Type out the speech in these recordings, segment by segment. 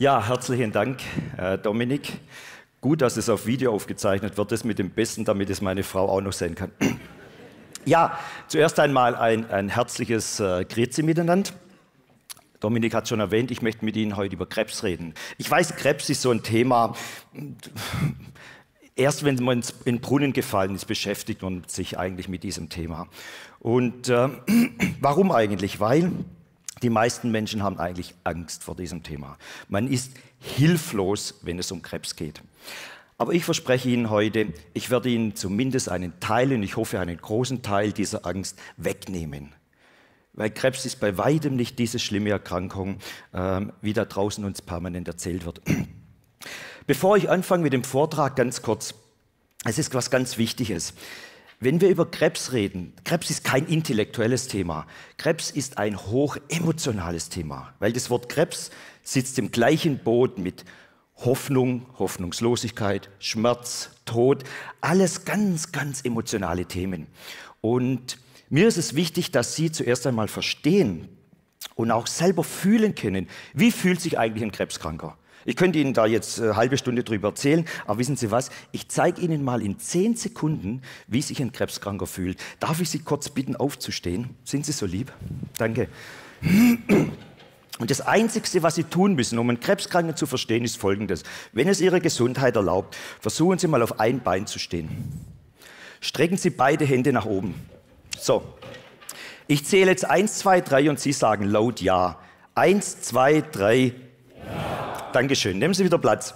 Ja, herzlichen Dank, äh, Dominik. Gut, dass es auf Video aufgezeichnet wird, das mit dem Besten, damit es meine Frau auch noch sehen kann. Ja, zuerst einmal ein, ein herzliches äh, Grüezi miteinander. Dominik hat schon erwähnt, ich möchte mit Ihnen heute über Krebs reden. Ich weiß, Krebs ist so ein Thema, erst wenn man in den Brunnen gefallen ist, beschäftigt man sich eigentlich mit diesem Thema. Und äh, warum eigentlich? Weil die meisten Menschen haben eigentlich Angst vor diesem Thema. Man ist hilflos, wenn es um Krebs geht. Aber ich verspreche Ihnen heute, ich werde Ihnen zumindest einen Teil und ich hoffe einen großen Teil dieser Angst wegnehmen. Weil Krebs ist bei weitem nicht diese schlimme Erkrankung, äh, wie da draußen uns permanent erzählt wird. Bevor ich anfange mit dem Vortrag, ganz kurz. Es ist was ganz Wichtiges. Wenn wir über Krebs reden, Krebs ist kein intellektuelles Thema. Krebs ist ein hochemotionales Thema, weil das Wort Krebs sitzt im gleichen Boot mit Hoffnung, Hoffnungslosigkeit, Schmerz, Tod, alles ganz, ganz emotionale Themen. Und mir ist es wichtig, dass Sie zuerst einmal verstehen und auch selber fühlen können, wie fühlt sich eigentlich ein Krebskranker? Ich könnte Ihnen da jetzt eine äh, halbe Stunde drüber erzählen, aber wissen Sie was? Ich zeige Ihnen mal in zehn Sekunden, wie sich ein Krebskranker fühlt. Darf ich Sie kurz bitten, aufzustehen? Sind Sie so lieb? Danke. Und das Einzige, was Sie tun müssen, um einen Krebskranken zu verstehen, ist Folgendes. Wenn es Ihre Gesundheit erlaubt, versuchen Sie mal auf ein Bein zu stehen. Strecken Sie beide Hände nach oben. So. Ich zähle jetzt eins, zwei, drei und Sie sagen laut Ja. Eins, zwei, drei, Dankeschön. Nehmen Sie wieder Platz.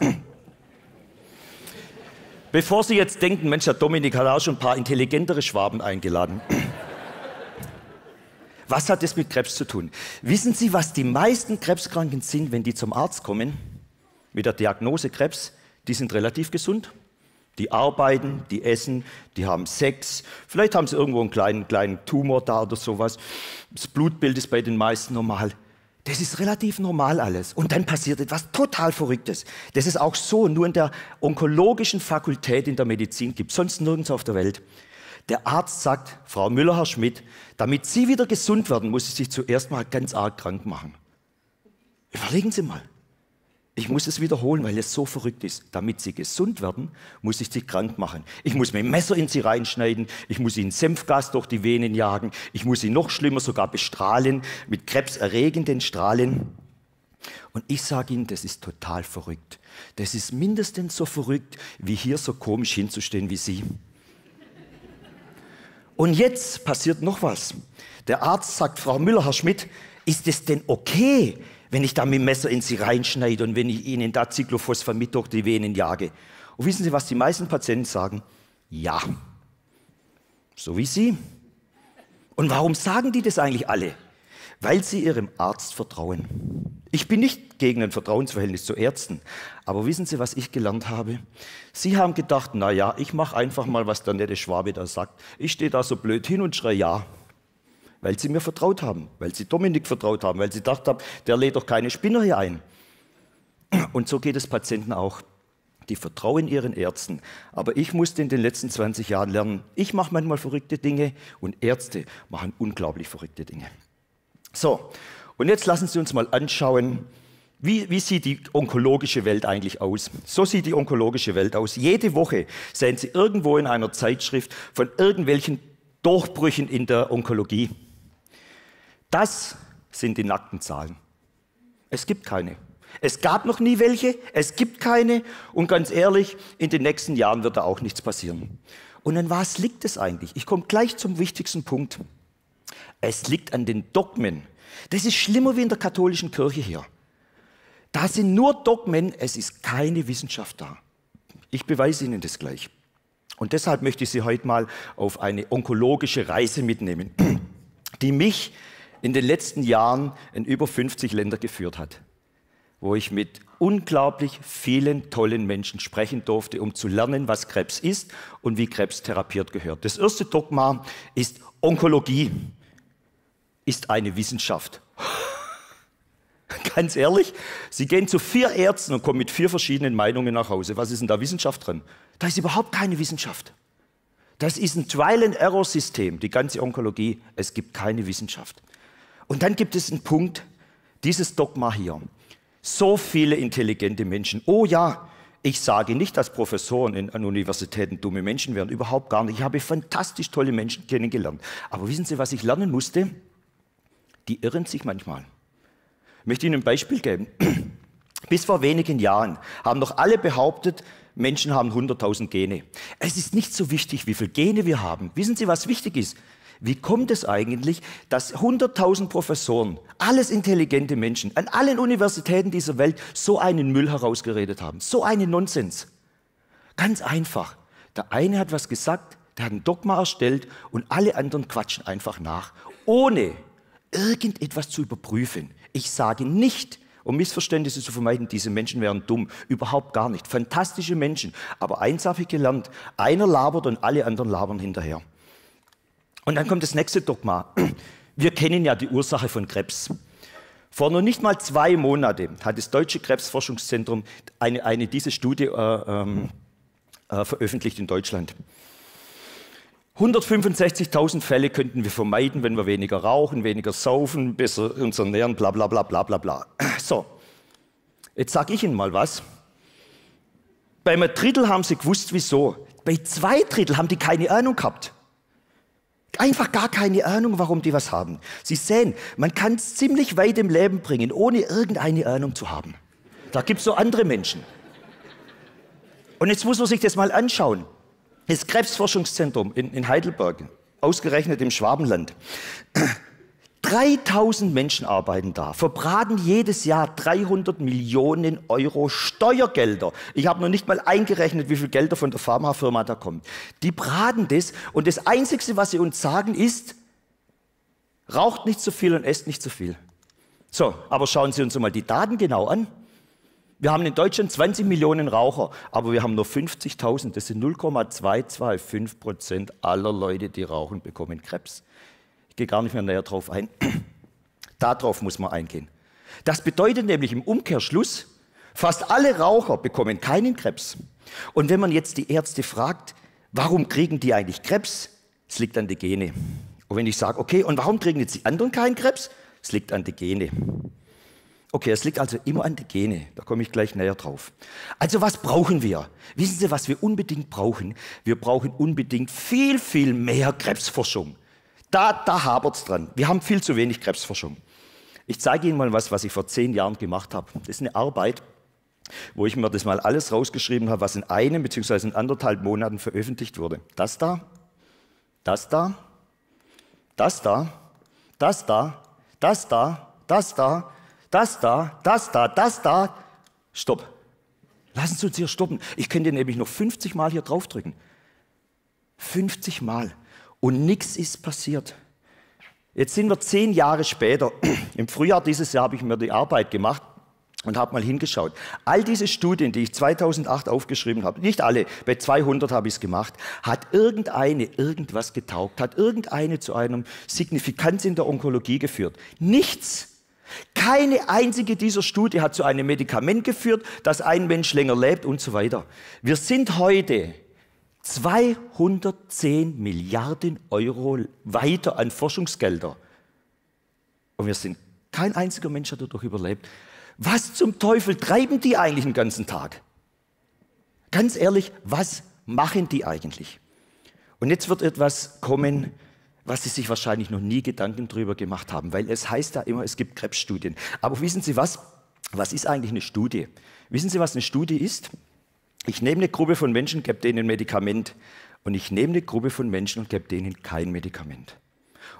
Bevor Sie jetzt denken, Mensch, der Dominik hat auch schon ein paar intelligentere Schwaben eingeladen. Was hat das mit Krebs zu tun? Wissen Sie, was die meisten Krebskranken sind, wenn die zum Arzt kommen? Mit der Diagnose Krebs, die sind relativ gesund. Die arbeiten, die essen, die haben Sex. Vielleicht haben sie irgendwo einen kleinen, kleinen Tumor da oder sowas. Das Blutbild ist bei den meisten normal. Das ist relativ normal alles. Und dann passiert etwas total Verrücktes. Das ist auch so nur in der onkologischen Fakultät in der Medizin gibt, sonst nirgends auf der Welt. Der Arzt sagt, Frau Müller, Herr Schmidt, damit Sie wieder gesund werden, muss Sie sich zuerst mal ganz arg krank machen. Überlegen Sie mal. Ich muss es wiederholen, weil es so verrückt ist. Damit sie gesund werden, muss ich sie krank machen. Ich muss mein Messer in sie reinschneiden. Ich muss ihnen Senfgas durch die Venen jagen. Ich muss sie noch schlimmer sogar bestrahlen mit krebserregenden Strahlen. Und ich sage Ihnen, das ist total verrückt. Das ist mindestens so verrückt, wie hier so komisch hinzustehen wie Sie. Und jetzt passiert noch was. Der Arzt sagt, Frau Müller, Herr Schmidt, ist es denn okay, wenn ich da mit dem Messer in sie reinschneide und wenn ich ihnen da Zyklophosphamid durch die Venen jage. Und wissen Sie, was die meisten Patienten sagen? Ja. So wie Sie. Und warum sagen die das eigentlich alle? Weil sie ihrem Arzt vertrauen. Ich bin nicht gegen ein Vertrauensverhältnis zu Ärzten. Aber wissen Sie, was ich gelernt habe? Sie haben gedacht, na ja, ich mache einfach mal, was der nette Schwabe da sagt. Ich stehe da so blöd hin und schreie ja weil sie mir vertraut haben, weil sie Dominik vertraut haben, weil sie gedacht haben, der lädt doch keine Spinner hier ein. Und so geht es Patienten auch. Die vertrauen ihren Ärzten. Aber ich musste in den letzten 20 Jahren lernen, ich mache manchmal verrückte Dinge und Ärzte machen unglaublich verrückte Dinge. So, und jetzt lassen Sie uns mal anschauen, wie, wie, sieht die onkologische Welt eigentlich aus? So sieht die onkologische Welt aus. Jede Woche sehen Sie irgendwo in einer Zeitschrift von irgendwelchen Durchbrüchen in der Onkologie. Das sind die nackten Zahlen. Es gibt keine. Es gab noch nie welche, es gibt keine und ganz ehrlich, in den nächsten Jahren wird da auch nichts passieren. Und an was liegt es eigentlich? Ich komme gleich zum wichtigsten Punkt. Es liegt an den Dogmen. Das ist schlimmer wie in der katholischen Kirche hier. Da sind nur Dogmen, es ist keine Wissenschaft da. Ich beweise Ihnen das gleich. Und deshalb möchte ich Sie heute mal auf eine onkologische Reise mitnehmen, die mich in den letzten Jahren in über 50 Länder geführt hat, wo ich mit unglaublich vielen tollen Menschen sprechen durfte, um zu lernen, was Krebs ist und wie Krebs therapiert gehört. Das erste Dogma ist, Onkologie ist eine Wissenschaft. Ganz ehrlich, Sie gehen zu vier Ärzten und kommen mit vier verschiedenen Meinungen nach Hause. Was ist denn da Wissenschaft drin? Da ist überhaupt keine Wissenschaft. Das ist ein Trial-and-Error-System, die ganze Onkologie. Es gibt keine Wissenschaft. Und dann gibt es einen Punkt, dieses Dogma hier. So viele intelligente Menschen. Oh ja, ich sage nicht, dass Professoren in, an Universitäten dumme Menschen wären. Überhaupt gar nicht. Ich habe fantastisch tolle Menschen kennengelernt. Aber wissen Sie, was ich lernen musste? Die irren sich manchmal. Ich möchte Ihnen ein Beispiel geben. Bis vor wenigen Jahren haben noch alle behauptet, Menschen haben 100.000 Gene. Es ist nicht so wichtig, wie viele Gene wir haben. Wissen Sie, was wichtig ist? Wie kommt es eigentlich, dass 100.000 Professoren, alles intelligente Menschen, an allen Universitäten dieser Welt so einen Müll herausgeredet haben? So einen Nonsens. Ganz einfach. Der eine hat was gesagt, der hat ein Dogma erstellt und alle anderen quatschen einfach nach, ohne irgendetwas zu überprüfen. Ich sage nicht, um Missverständnisse zu vermeiden, diese Menschen wären dumm. Überhaupt gar nicht. Fantastische Menschen. Aber eins habe ich gelernt, einer labert und alle anderen labern hinterher. Und dann kommt das nächste Dogma. Wir kennen ja die Ursache von Krebs. Vor noch nicht mal zwei Monaten hat das Deutsche Krebsforschungszentrum eine, eine diese Studie äh, ähm, äh, veröffentlicht in Deutschland. 165.000 Fälle könnten wir vermeiden, wenn wir weniger rauchen, weniger saufen, besser uns ernähren, bla bla bla bla bla bla. So, jetzt sage ich Ihnen mal was. Bei einem Drittel haben sie gewusst, wieso. Bei zwei Drittel haben die keine Ahnung gehabt. Einfach gar keine Ahnung, warum die was haben. Sie sehen, man kann es ziemlich weit im Leben bringen, ohne irgendeine Ahnung zu haben. Da gibt es so andere Menschen. Und jetzt muss man sich das mal anschauen. Das Krebsforschungszentrum in, in Heidelberg, ausgerechnet im Schwabenland. 3000 Menschen arbeiten da, verbraten jedes Jahr 300 Millionen Euro Steuergelder. Ich habe noch nicht mal eingerechnet, wie viel Gelder von der Pharmafirma da kommt. Die braten das und das Einzige, was sie uns sagen, ist, raucht nicht zu so viel und esst nicht zu so viel. So, aber schauen Sie uns mal die Daten genau an. Wir haben in Deutschland 20 Millionen Raucher, aber wir haben nur 50.000. Das sind 0,225 Prozent aller Leute, die rauchen, bekommen Krebs. Ich gehe gar nicht mehr näher drauf ein. Darauf muss man eingehen. Das bedeutet nämlich im Umkehrschluss, fast alle Raucher bekommen keinen Krebs. Und wenn man jetzt die Ärzte fragt, warum kriegen die eigentlich Krebs? Es liegt an den Gene. Und wenn ich sage, okay, und warum kriegen jetzt die anderen keinen Krebs? Es liegt an den Gene. Okay, es liegt also immer an den Gene. Da komme ich gleich näher drauf. Also was brauchen wir? Wissen Sie, was wir unbedingt brauchen? Wir brauchen unbedingt viel, viel mehr Krebsforschung. Da, da hapert es dran. Wir haben viel zu wenig Krebsforschung. Ich zeige Ihnen mal was, was ich vor zehn Jahren gemacht habe. Das ist eine Arbeit, wo ich mir das mal alles rausgeschrieben habe, was in einem bzw. in anderthalb Monaten veröffentlicht wurde. Das da, das da, das da, das da, das da, das da, das da, das da, das da. Stopp. Lassen Sie uns hier stoppen. Ich könnte nämlich noch 50 Mal hier draufdrücken. 50 Mal und nichts ist passiert. Jetzt sind wir zehn Jahre später. Im Frühjahr dieses Jahr habe ich mir die Arbeit gemacht und habe mal hingeschaut. All diese Studien, die ich 2008 aufgeschrieben habe, nicht alle, bei 200 habe ich es gemacht, hat irgendeine irgendwas getaugt, hat irgendeine zu einem Signifikanz in der Onkologie geführt. Nichts. Keine einzige dieser Studie hat zu einem Medikament geführt, das ein Mensch länger lebt und so weiter. Wir sind heute 210 Milliarden Euro weiter an Forschungsgelder. Und wir sind kein einziger Mensch hat dadurch überlebt. Was zum Teufel treiben die eigentlich den ganzen Tag? Ganz ehrlich, was machen die eigentlich? Und jetzt wird etwas kommen, was sie sich wahrscheinlich noch nie Gedanken darüber gemacht haben, weil es heißt ja immer, es gibt Krebsstudien. Aber wissen Sie was? Was ist eigentlich eine Studie? Wissen Sie, was eine Studie ist? Ich nehme eine Gruppe von Menschen gebe denen ein Medikament. Und ich nehme eine Gruppe von Menschen und gebe denen kein Medikament.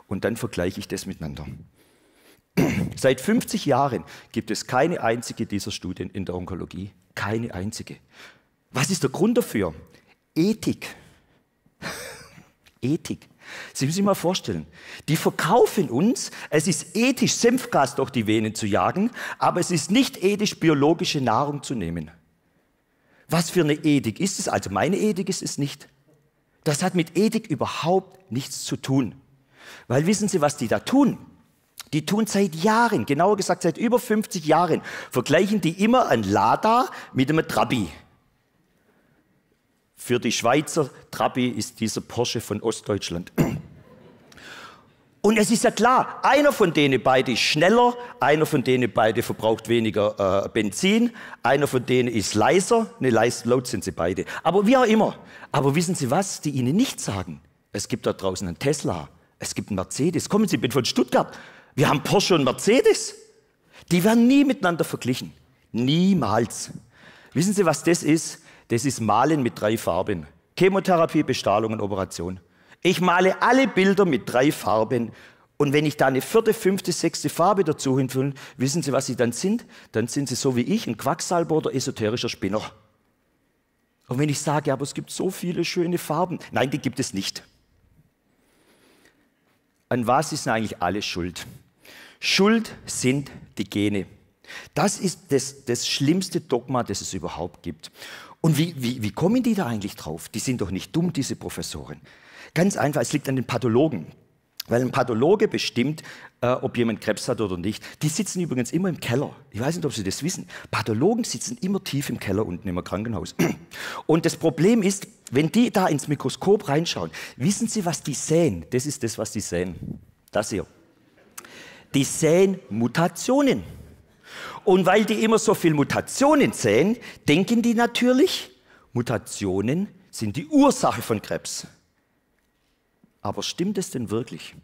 Und dann vergleiche ich das miteinander. Seit 50 Jahren gibt es keine einzige dieser Studien in der Onkologie. Keine einzige. Was ist der Grund dafür? Ethik. Ethik. Sie müssen sich mal vorstellen, die verkaufen uns, es ist ethisch, Senfgas durch die Venen zu jagen, aber es ist nicht ethisch, biologische Nahrung zu nehmen. Was für eine Ethik ist es? Also meine Ethik ist es nicht. Das hat mit Ethik überhaupt nichts zu tun. Weil wissen Sie, was die da tun? Die tun seit Jahren, genauer gesagt seit über 50 Jahren, vergleichen die immer ein Lada mit einem Trabi. Für die Schweizer Trabi ist dieser Porsche von Ostdeutschland. Und es ist ja klar, einer von denen beide ist schneller, einer von denen beide verbraucht weniger äh, Benzin, einer von denen ist leiser, ne, leis, laut sind sie beide. Aber wie auch immer. Aber wissen Sie was, die Ihnen nicht sagen? Es gibt da draußen einen Tesla, es gibt einen Mercedes. Kommen Sie, ich bin von Stuttgart. Wir haben Porsche und Mercedes. Die werden nie miteinander verglichen. Niemals. Wissen Sie, was das ist? Das ist Malen mit drei Farben. Chemotherapie, Bestrahlung und Operation. Ich male alle Bilder mit drei Farben. Und wenn ich da eine vierte, fünfte, sechste Farbe dazu hinfülle, wissen Sie, was sie dann sind? Dann sind sie so wie ich, ein Quacksalber oder esoterischer Spinner. Und wenn ich sage, aber es gibt so viele schöne Farben, nein, die gibt es nicht. An was ist eigentlich alles schuld? Schuld sind die Gene. Das ist das, das schlimmste Dogma, das es überhaupt gibt. Und wie, wie, wie kommen die da eigentlich drauf? Die sind doch nicht dumm, diese Professoren. Ganz einfach, es liegt an den Pathologen. Weil ein Pathologe bestimmt, äh, ob jemand Krebs hat oder nicht. Die sitzen übrigens immer im Keller. Ich weiß nicht, ob Sie das wissen. Pathologen sitzen immer tief im Keller unten im Krankenhaus. Und das Problem ist, wenn die da ins Mikroskop reinschauen, wissen Sie, was die sehen? Das ist das, was die sehen. Das hier. Die sehen Mutationen. Und weil die immer so viel Mutationen sehen, denken die natürlich, Mutationen sind die Ursache von Krebs. Aber stimmt es denn wirklich?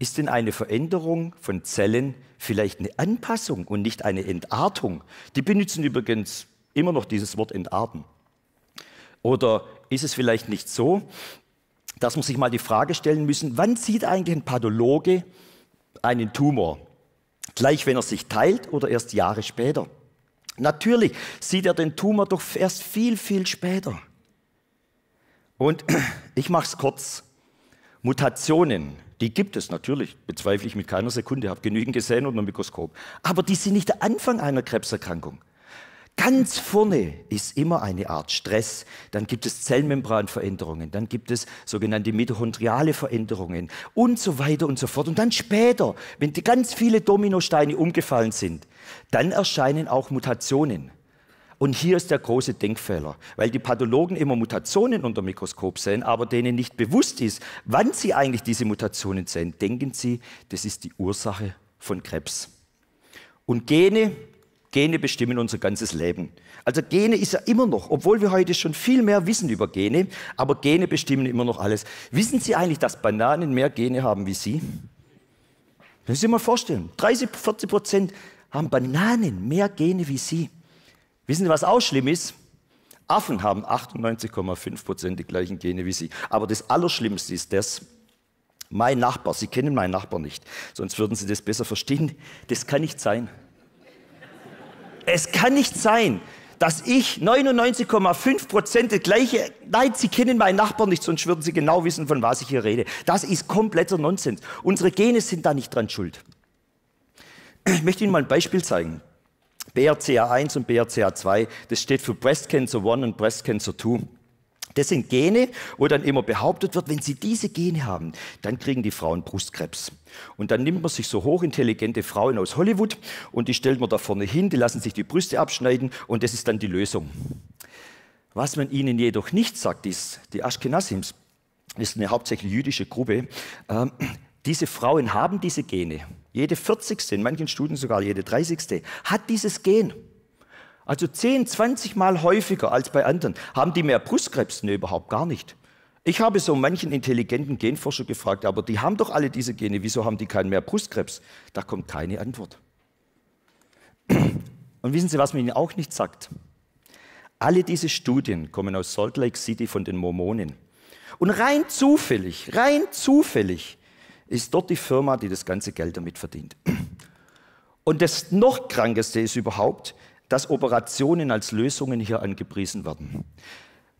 Ist denn eine Veränderung von Zellen vielleicht eine Anpassung und nicht eine Entartung? Die benutzen übrigens immer noch dieses Wort entarten. Oder ist es vielleicht nicht so, dass man sich mal die Frage stellen müssen, wann sieht eigentlich ein Pathologe einen Tumor? Gleich, wenn er sich teilt oder erst Jahre später? Natürlich sieht er den Tumor doch erst viel, viel später. Und ich mache es kurz. Mutationen, die gibt es natürlich, bezweifle ich mit keiner Sekunde, habe genügend gesehen unter dem Mikroskop. Aber die sind nicht der Anfang einer Krebserkrankung. Ganz vorne ist immer eine Art Stress. Dann gibt es Zellmembranveränderungen, dann gibt es sogenannte mitochondriale Veränderungen und so weiter und so fort. Und dann später, wenn die ganz viele Dominosteine umgefallen sind, dann erscheinen auch Mutationen. Und hier ist der große Denkfehler, weil die Pathologen immer Mutationen unter dem Mikroskop sehen, aber denen nicht bewusst ist, wann sie eigentlich diese Mutationen sehen, denken sie, das ist die Ursache von Krebs. Und Gene, Gene bestimmen unser ganzes Leben. Also Gene ist ja immer noch, obwohl wir heute schon viel mehr wissen über Gene, aber Gene bestimmen immer noch alles. Wissen Sie eigentlich, dass Bananen mehr Gene haben wie Sie? Das müssen Sie sich mal vorstellen. 30, 40 Prozent haben Bananen mehr Gene wie Sie. Wissen Sie, was auch schlimm ist? Affen haben 98,5 Prozent die gleichen Gene wie Sie. Aber das Allerschlimmste ist das, mein Nachbar, Sie kennen meinen Nachbar nicht, sonst würden Sie das besser verstehen, das kann nicht sein. Es kann nicht sein, dass ich 99,5 Prozent gleiche, nein, Sie kennen meinen Nachbar nicht, sonst würden Sie genau wissen, von was ich hier rede. Das ist kompletter Nonsens. Unsere Gene sind da nicht dran schuld. Ich möchte Ihnen mal ein Beispiel zeigen. BRCA1 und BRCA2, das steht für Breast Cancer 1 und Breast Cancer 2. Das sind Gene, wo dann immer behauptet wird, wenn sie diese Gene haben, dann kriegen die Frauen Brustkrebs. Und dann nimmt man sich so hochintelligente Frauen aus Hollywood und die stellt man da vorne hin, die lassen sich die Brüste abschneiden und das ist dann die Lösung. Was man ihnen jedoch nicht sagt, ist, die Ashkenazims, das ist eine hauptsächlich jüdische Gruppe, äh, diese Frauen haben diese Gene jede 40. in manchen Studien sogar jede 30. hat dieses Gen. Also 10, 20 Mal häufiger als bei anderen. Haben die mehr Brustkrebs? Nee, überhaupt gar nicht. Ich habe so manchen intelligenten Genforscher gefragt, aber die haben doch alle diese Gene, wieso haben die keinen mehr Brustkrebs? Da kommt keine Antwort. Und wissen Sie, was man ihnen auch nicht sagt? Alle diese Studien kommen aus Salt Lake City von den Mormonen. Und rein zufällig, rein zufällig ist dort die Firma, die das ganze Geld damit verdient. Und das noch krankeste ist überhaupt, dass Operationen als Lösungen hier angepriesen werden.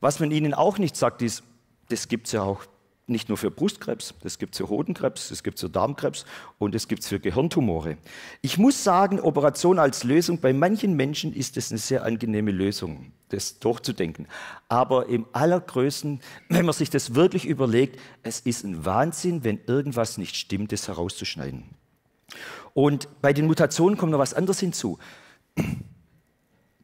Was man ihnen auch nicht sagt, ist, das gibt es ja auch nicht nur für Brustkrebs, das gibt es für Hodenkrebs, es gibt für Darmkrebs und es gibt es für Gehirntumore. Ich muss sagen, Operation als Lösung, bei manchen Menschen ist es eine sehr angenehme Lösung, das durchzudenken. Aber im allergrößten, wenn man sich das wirklich überlegt, es ist ein Wahnsinn, wenn irgendwas nicht stimmt, das herauszuschneiden. Und bei den Mutationen kommt noch was anderes hinzu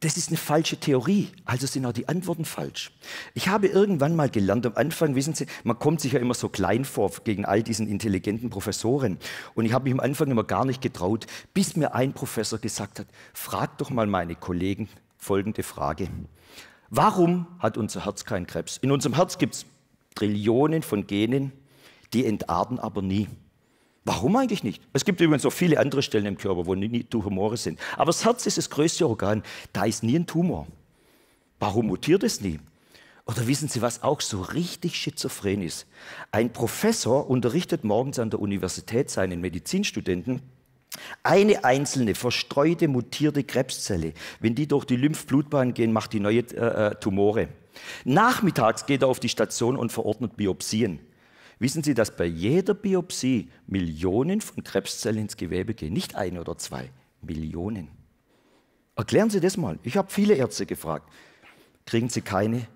das ist eine falsche Theorie, also sind auch die Antworten falsch. Ich habe irgendwann mal gelernt, am Anfang, wissen Sie, man kommt sich ja immer so klein vor gegen all diesen intelligenten Professoren. Und ich habe mich am Anfang immer gar nicht getraut, bis mir ein Professor gesagt hat, frag doch mal meine Kollegen folgende Frage. Warum hat unser Herz keinen Krebs? In unserem Herz gibt es Trillionen von Genen, die entarten aber nie. Warum eigentlich nicht? Es gibt übrigens auch viele andere Stellen im Körper, wo nie Tumore sind. Aber das Herz ist das größte Organ. Da ist nie ein Tumor. Warum mutiert es nie? Oder wissen Sie, was auch so richtig schizophren ist? Ein Professor unterrichtet morgens an der Universität seinen Medizinstudenten, eine einzelne verstreute mutierte Krebszelle, wenn die durch die Lymphblutbahn gehen, macht die neue äh, äh Tumore. Nachmittags geht er auf die Station und verordnet Biopsien. Wissen Sie, dass bei jeder Biopsie Millionen von Krebszellen ins Gewebe gehen? Nicht eine oder zwei, Millionen. Erklären Sie das mal. Ich habe viele Ärzte gefragt. Kriegen Sie keine,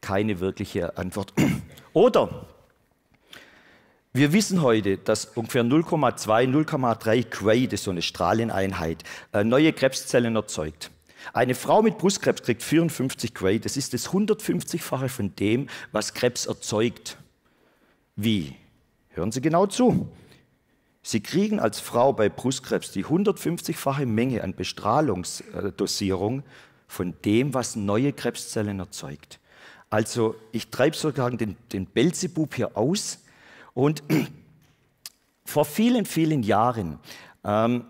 keine wirkliche Antwort. oder wir wissen heute, dass ungefähr 0,2, 0,3 Gray, das ist so eine Strahleneinheit, äh, neue Krebszellen erzeugt. Eine Frau mit Brustkrebs kriegt 54 Gray, das ist das 150-fache von dem, was Krebs erzeugt. Wie? Hören Sie genau zu. Sie kriegen als Frau bei Brustkrebs die 150-fache Menge an Bestrahlungsdosierung von dem, was neue Krebszellen erzeugt. Also ich treibe sozusagen den, den Belzebub hier aus. Und vor vielen, vielen Jahren ähm,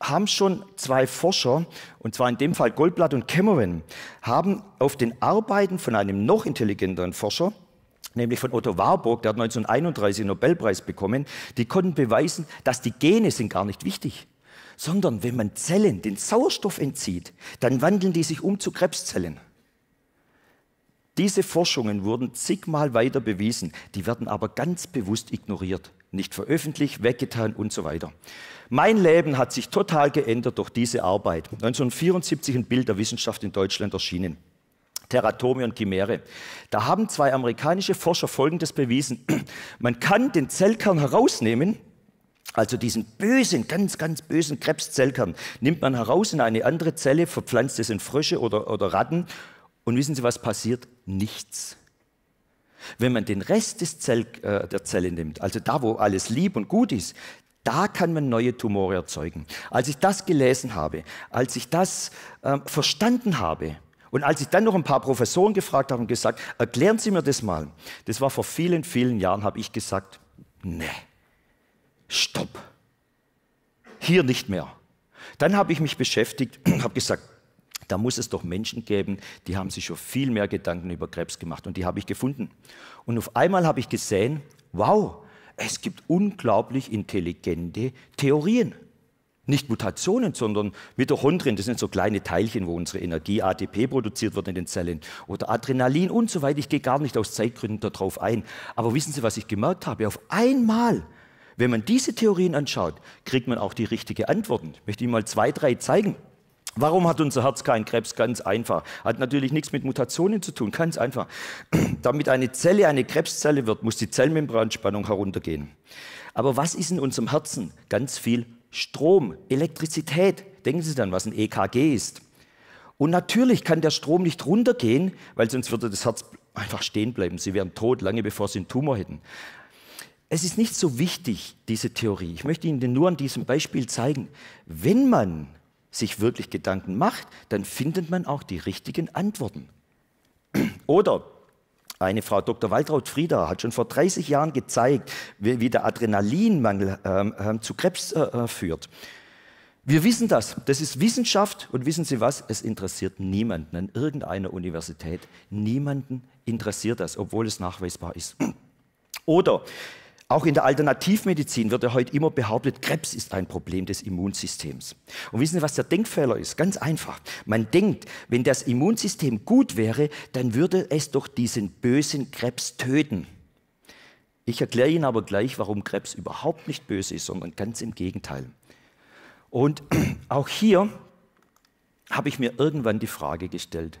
haben schon zwei Forscher, und zwar in dem Fall Goldblatt und Cameron, haben auf den Arbeiten von einem noch intelligenteren Forscher nämlich von Otto Warburg, der hat 1931 den Nobelpreis bekommen, die konnten beweisen, dass die Gene sind gar nicht wichtig, sondern wenn man Zellen den Sauerstoff entzieht, dann wandeln die sich um zu Krebszellen. Diese Forschungen wurden zigmal weiter bewiesen, die werden aber ganz bewusst ignoriert, nicht veröffentlicht, weggetan und so weiter. Mein Leben hat sich total geändert durch diese Arbeit. 1974 ein Bild der Wissenschaft in Deutschland erschienen. Teratome und Chimäre. Da haben zwei amerikanische Forscher Folgendes bewiesen. Man kann den Zellkern herausnehmen, also diesen bösen, ganz, ganz bösen Krebszellkern, nimmt man heraus in eine andere Zelle, verpflanzt es in Frösche oder, oder Ratten. Und wissen Sie, was passiert? Nichts. Wenn man den Rest des Zell, äh, der Zelle nimmt, also da, wo alles lieb und gut ist, da kann man neue Tumore erzeugen. Als ich das gelesen habe, als ich das äh, verstanden habe, und als ich dann noch ein paar Professoren gefragt habe und gesagt, erklären Sie mir das mal. Das war vor vielen, vielen Jahren, habe ich gesagt, nee, stopp, hier nicht mehr. Dann habe ich mich beschäftigt, und habe gesagt, da muss es doch Menschen geben, die haben sich schon viel mehr Gedanken über Krebs gemacht und die habe ich gefunden. Und auf einmal habe ich gesehen, wow, es gibt unglaublich intelligente Theorien nicht Mutationen, sondern Mitochondrien, das sind so kleine Teilchen, wo unsere Energie ATP produziert wird in den Zellen oder Adrenalin und so weiter. Ich gehe gar nicht aus Zeitgründen darauf ein. Aber wissen Sie, was ich gemerkt habe? Auf einmal, wenn man diese Theorien anschaut, kriegt man auch die richtige Antworten. Ich möchte Ihnen mal zwei, drei zeigen. Warum hat unser Herz keinen Krebs? Ganz einfach. Hat natürlich nichts mit Mutationen zu tun, ganz einfach. Damit eine Zelle eine Krebszelle wird, muss die Zellmembranspannung heruntergehen. Aber was ist in unserem Herzen? Ganz viel Strom, Elektrizität. Denken Sie dann, was ein EKG ist. Und natürlich kann der Strom nicht runtergehen, weil sonst würde das Herz einfach stehen bleiben. Sie wären tot, lange bevor sie einen Tumor hätten. Es ist nicht so wichtig, diese Theorie. Ich möchte Ihnen nur an diesem Beispiel zeigen, wenn man sich wirklich Gedanken macht, dann findet man auch die richtigen Antworten. Oder eine Frau, Dr. Waltraud Frieda, hat schon vor 30 Jahren gezeigt, wie, wie der Adrenalinmangel ähm, ähm zu Krebs äh, äh, führt. Wir wissen das. Das ist Wissenschaft. Und wissen Sie was? Es interessiert niemanden an irgendeiner Universität. Niemanden interessiert das, obwohl es nachweisbar ist. Oder auch in der Alternativmedizin wird ja heute immer behauptet, Krebs ist ein Problem des Immunsystems. Und wissen Sie, was der Denkfehler ist? Ganz einfach. Man denkt, wenn das Immunsystem gut wäre, dann würde es doch diesen bösen Krebs töten. Ich erkläre Ihnen aber gleich, warum Krebs überhaupt nicht böse ist, sondern ganz im Gegenteil. Und auch hier habe ich mir irgendwann die Frage gestellt,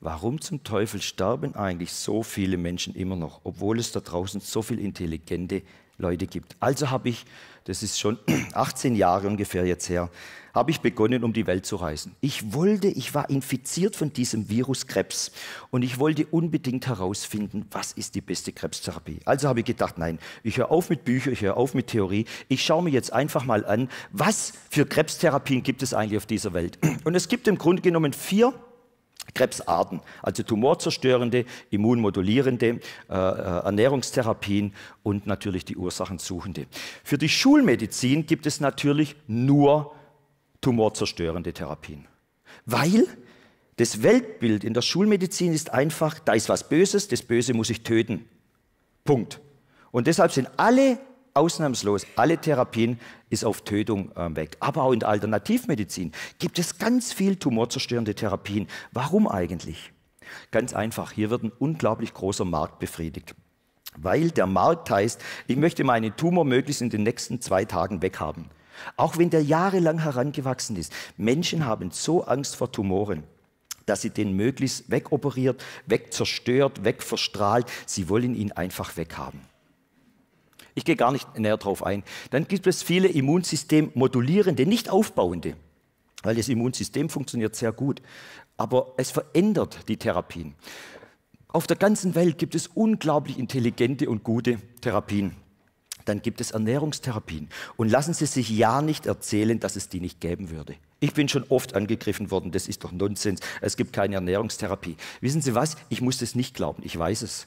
warum zum Teufel sterben eigentlich so viele Menschen immer noch, obwohl es da draußen so viele intelligente Leute gibt. Also habe ich, das ist schon 18 Jahre ungefähr jetzt her, habe ich begonnen, um die Welt zu reisen. Ich wollte, ich war infiziert von diesem Virus Krebs und ich wollte unbedingt herausfinden, was ist die beste Krebstherapie. Also habe ich gedacht, nein, ich höre auf mit Büchern, ich höre auf mit Theorie, ich schaue mir jetzt einfach mal an, was für Krebstherapien gibt es eigentlich auf dieser Welt. Und es gibt im Grunde genommen vier Krebsarten, also tumorzerstörende, immunmodulierende äh, äh, Ernährungstherapien und natürlich die ursachensuchende. Für die Schulmedizin gibt es natürlich nur tumorzerstörende Therapien, weil das Weltbild in der Schulmedizin ist einfach, da ist was Böses, das Böse muss ich töten. Punkt. Und deshalb sind alle ausnahmslos, alle Therapien ist auf Tötung äh, weg. Aber auch in der Alternativmedizin gibt es ganz viel tumorzerstörende Therapien. Warum eigentlich? Ganz einfach, hier wird ein unglaublich großer Markt befriedigt. Weil der Markt heißt, ich möchte meinen Tumor möglichst in den nächsten zwei Tagen weghaben. Auch wenn der jahrelang herangewachsen ist. Menschen haben so Angst vor Tumoren, dass sie den möglichst wegoperiert, wegzerstört, wegverstrahlt. Sie wollen ihn einfach weghaben. Ich gehe gar nicht näher drauf ein. Dann gibt es viele Immunsystem-modulierende, nicht aufbauende, weil das Immunsystem funktioniert sehr gut. Aber es verändert die Therapien. Auf der ganzen Welt gibt es unglaublich intelligente und gute Therapien. Dann gibt es Ernährungstherapien. Und lassen Sie sich ja nicht erzählen, dass es die nicht geben würde. Ich bin schon oft angegriffen worden, das ist doch Nonsens. Es gibt keine Ernährungstherapie. Wissen Sie was? Ich muss das nicht glauben, ich weiß es.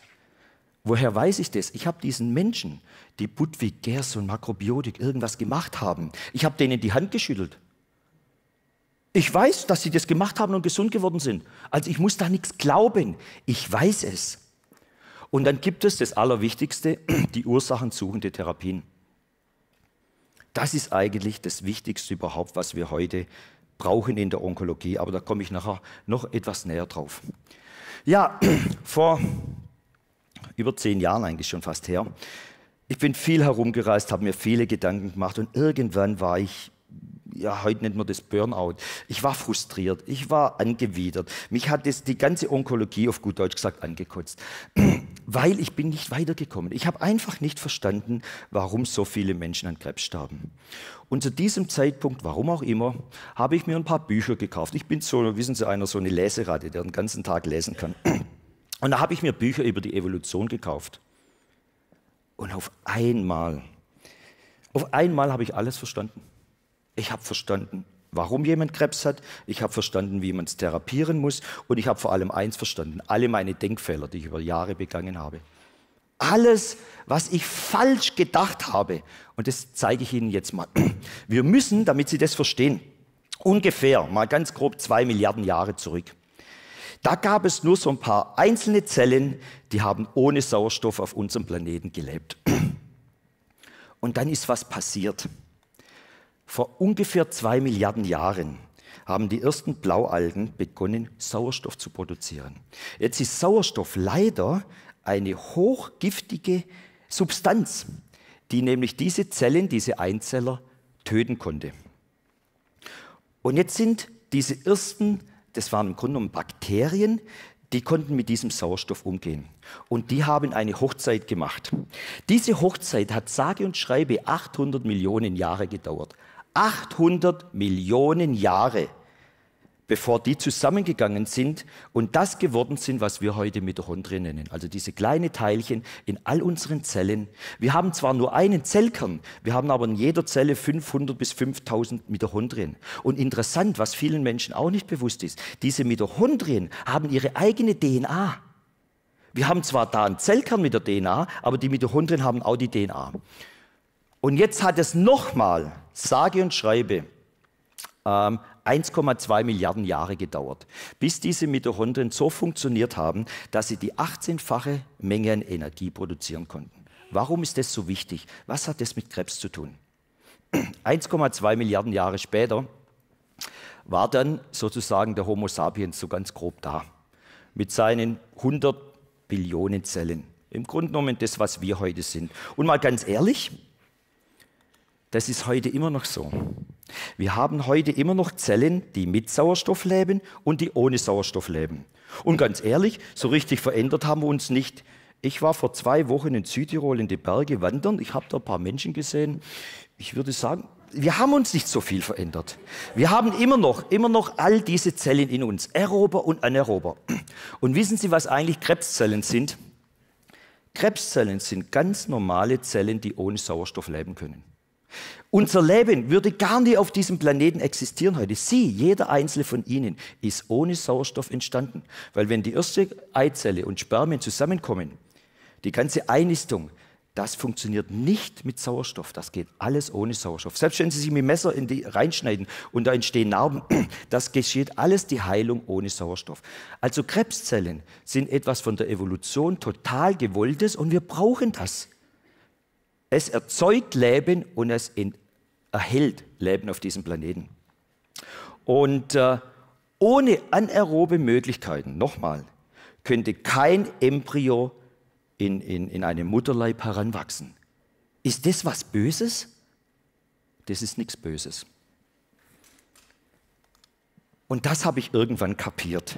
Woher weiß ich das? Ich habe diesen Menschen, die Budwig, Gers und Makrobiotik irgendwas gemacht haben, ich habe denen die Hand geschüttelt. Ich weiß, dass sie das gemacht haben und gesund geworden sind. Also ich muss da nichts glauben. Ich weiß es. Und dann gibt es das Allerwichtigste, die ursachensuchende Therapien. Das ist eigentlich das Wichtigste überhaupt, was wir heute brauchen in der Onkologie. Aber da komme ich nachher noch etwas näher drauf. Ja, vor über zehn Jahren eigentlich schon fast her. Ich bin viel herumgereist, habe mir viele Gedanken gemacht und irgendwann war ich, ja, heute nennt man das Burnout. Ich war frustriert, ich war angewidert. Mich hat das, die ganze Onkologie auf gut Deutsch gesagt angekotzt, weil ich bin nicht weitergekommen. Ich habe einfach nicht verstanden, warum so viele Menschen an Krebs starben. Und zu diesem Zeitpunkt, warum auch immer, habe ich mir ein paar Bücher gekauft. Ich bin so, wissen Sie, einer so eine Leseratte, der den ganzen Tag lesen kann. Und da habe ich mir Bücher über die Evolution gekauft. Und auf einmal, auf einmal habe ich alles verstanden. Ich habe verstanden, warum jemand Krebs hat. Ich habe verstanden, wie man es therapieren muss. Und ich habe vor allem eins verstanden, alle meine Denkfehler, die ich über Jahre begangen habe. Alles, was ich falsch gedacht habe. Und das zeige ich Ihnen jetzt mal. Wir müssen, damit Sie das verstehen, ungefähr mal ganz grob zwei Milliarden Jahre zurück. Da gab es nur so ein paar einzelne Zellen, die haben ohne Sauerstoff auf unserem Planeten gelebt. Und dann ist was passiert. Vor ungefähr zwei Milliarden Jahren haben die ersten Blaualgen begonnen, Sauerstoff zu produzieren. Jetzt ist Sauerstoff leider eine hochgiftige Substanz, die nämlich diese Zellen, diese Einzeller töten konnte. Und jetzt sind diese ersten das waren im Grunde genommen Bakterien, die konnten mit diesem Sauerstoff umgehen. Und die haben eine Hochzeit gemacht. Diese Hochzeit hat sage und schreibe 800 Millionen Jahre gedauert. 800 Millionen Jahre bevor die zusammengegangen sind und das geworden sind, was wir heute Mitochondrien nennen. Also diese kleinen Teilchen in all unseren Zellen. Wir haben zwar nur einen Zellkern, wir haben aber in jeder Zelle 500 bis 5000 Mitochondrien. Und interessant, was vielen Menschen auch nicht bewusst ist, diese Mitochondrien haben ihre eigene DNA. Wir haben zwar da einen Zellkern mit der DNA, aber die Mitochondrien haben auch die DNA. Und jetzt hat es nochmal, sage und schreibe, ähm, 1,2 Milliarden Jahre gedauert, bis diese Mitochondrien so funktioniert haben, dass sie die 18-fache Menge an Energie produzieren konnten. Warum ist das so wichtig? Was hat das mit Krebs zu tun? 1,2 Milliarden Jahre später war dann sozusagen der Homo sapiens so ganz grob da, mit seinen 100 Billionen Zellen. Im Grunde genommen das, was wir heute sind. Und mal ganz ehrlich, das ist heute immer noch so. Wir haben heute immer noch Zellen, die mit Sauerstoff leben und die ohne Sauerstoff leben. Und ganz ehrlich, so richtig verändert haben wir uns nicht. Ich war vor zwei Wochen in Südtirol in die Berge wandern. Ich habe da ein paar Menschen gesehen. Ich würde sagen, wir haben uns nicht so viel verändert. Wir haben immer noch, immer noch all diese Zellen in uns, aerober und anaerober. Und wissen Sie, was eigentlich Krebszellen sind? Krebszellen sind ganz normale Zellen, die ohne Sauerstoff leben können. Unser Leben würde gar nie auf diesem Planeten existieren heute. Sie, jeder einzelne von Ihnen, ist ohne Sauerstoff entstanden. Weil wenn die erste Eizelle und Spermien zusammenkommen, die ganze Einnistung, das funktioniert nicht mit Sauerstoff. Das geht alles ohne Sauerstoff. Selbst wenn Sie sich mit Messer in die reinschneiden und da entstehen Narben, das geschieht alles die Heilung ohne Sauerstoff. Also Krebszellen sind etwas von der Evolution total gewolltes und wir brauchen das. Es erzeugt Leben und es erhält Leben auf diesem Planeten. Und äh, ohne anaerobe Möglichkeiten, nochmal, könnte kein Embryo in, in, in einem Mutterleib heranwachsen. Ist das was Böses? Das ist nichts Böses. Und das habe ich irgendwann kapiert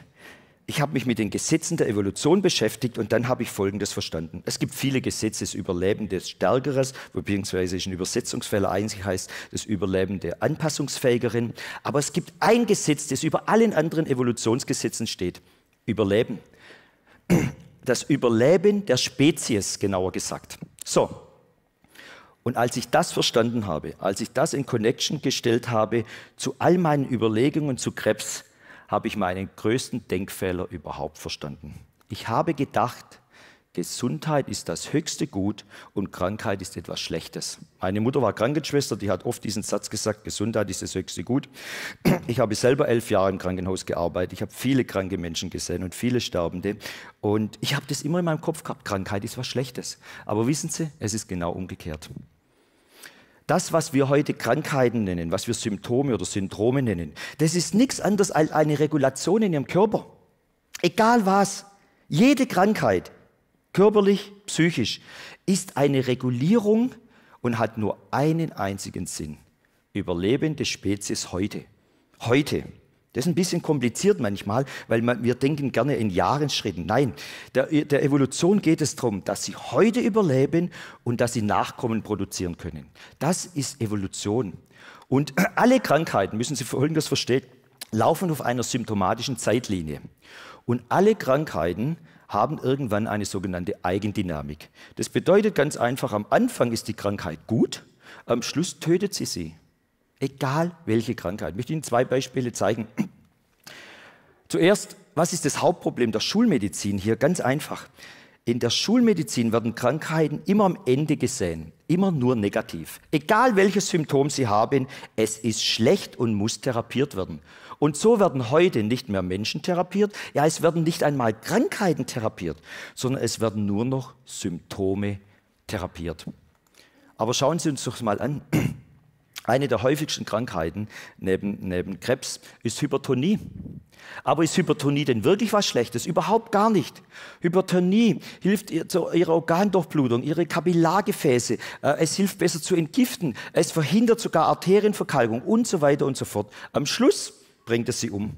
ich habe mich mit den Gesetzen der Evolution beschäftigt und dann habe ich Folgendes verstanden. Es gibt viele Gesetze das Überleben des Stärkeres, beziehungsweise in Übersetzungsfälle einzig heißt das Überleben der Anpassungsfähigeren. Aber es gibt ein Gesetz, das über allen anderen Evolutionsgesetzen steht. Überleben. Das Überleben der Spezies, genauer gesagt. So. Und als ich das verstanden habe, als ich das in Connection gestellt habe zu all meinen Überlegungen zu Krebs, habe ich meinen größten Denkfehler überhaupt verstanden. Ich habe gedacht, Gesundheit ist das höchste Gut und Krankheit ist etwas Schlechtes. Meine Mutter war Krankenschwester, die hat oft diesen Satz gesagt, Gesundheit ist das höchste Gut. Ich habe selber elf Jahre im Krankenhaus gearbeitet, ich habe viele kranke Menschen gesehen und viele Sterbende. Und ich habe das immer in meinem Kopf gehabt, Krankheit ist was Schlechtes. Aber wissen Sie, es ist genau umgekehrt. Das, was wir heute Krankheiten nennen, was wir Symptome oder Syndrome nennen, das ist nichts anderes als eine Regulation in ihrem Körper. Egal was, jede Krankheit, körperlich, psychisch, ist eine Regulierung und hat nur einen einzigen Sinn. Überlebende Spezies heute. Heute. Das ist ein bisschen kompliziert manchmal, weil man, wir denken gerne in Jahresschritten. Nein, der, der Evolution geht es darum, dass sie heute überleben und dass sie Nachkommen produzieren können. Das ist Evolution. Und alle Krankheiten, müssen Sie Folgendes verstehen, laufen auf einer symptomatischen Zeitlinie. Und alle Krankheiten haben irgendwann eine sogenannte Eigendynamik. Das bedeutet ganz einfach, am Anfang ist die Krankheit gut, am Schluss tötet sie sie. Egal welche Krankheit. Ich möchte Ihnen zwei Beispiele zeigen. Zuerst, was ist das Hauptproblem der Schulmedizin hier? Ganz einfach. In der Schulmedizin werden Krankheiten immer am Ende gesehen, immer nur negativ. Egal welches Symptom sie haben, es ist schlecht und muss therapiert werden. Und so werden heute nicht mehr Menschen therapiert, ja, es werden nicht einmal Krankheiten therapiert, sondern es werden nur noch Symptome therapiert. Aber schauen Sie uns doch mal an, eine der häufigsten Krankheiten neben, neben Krebs ist Hypertonie. Aber ist Hypertonie denn wirklich was Schlechtes? Überhaupt gar nicht. Hypertonie hilft ihr zu ihrer Organdurchblutung, ihre Kapillargefäße. Äh, es hilft besser zu entgiften. Es verhindert sogar Arterienverkalkung und so weiter und so fort. Am Schluss bringt es sie um.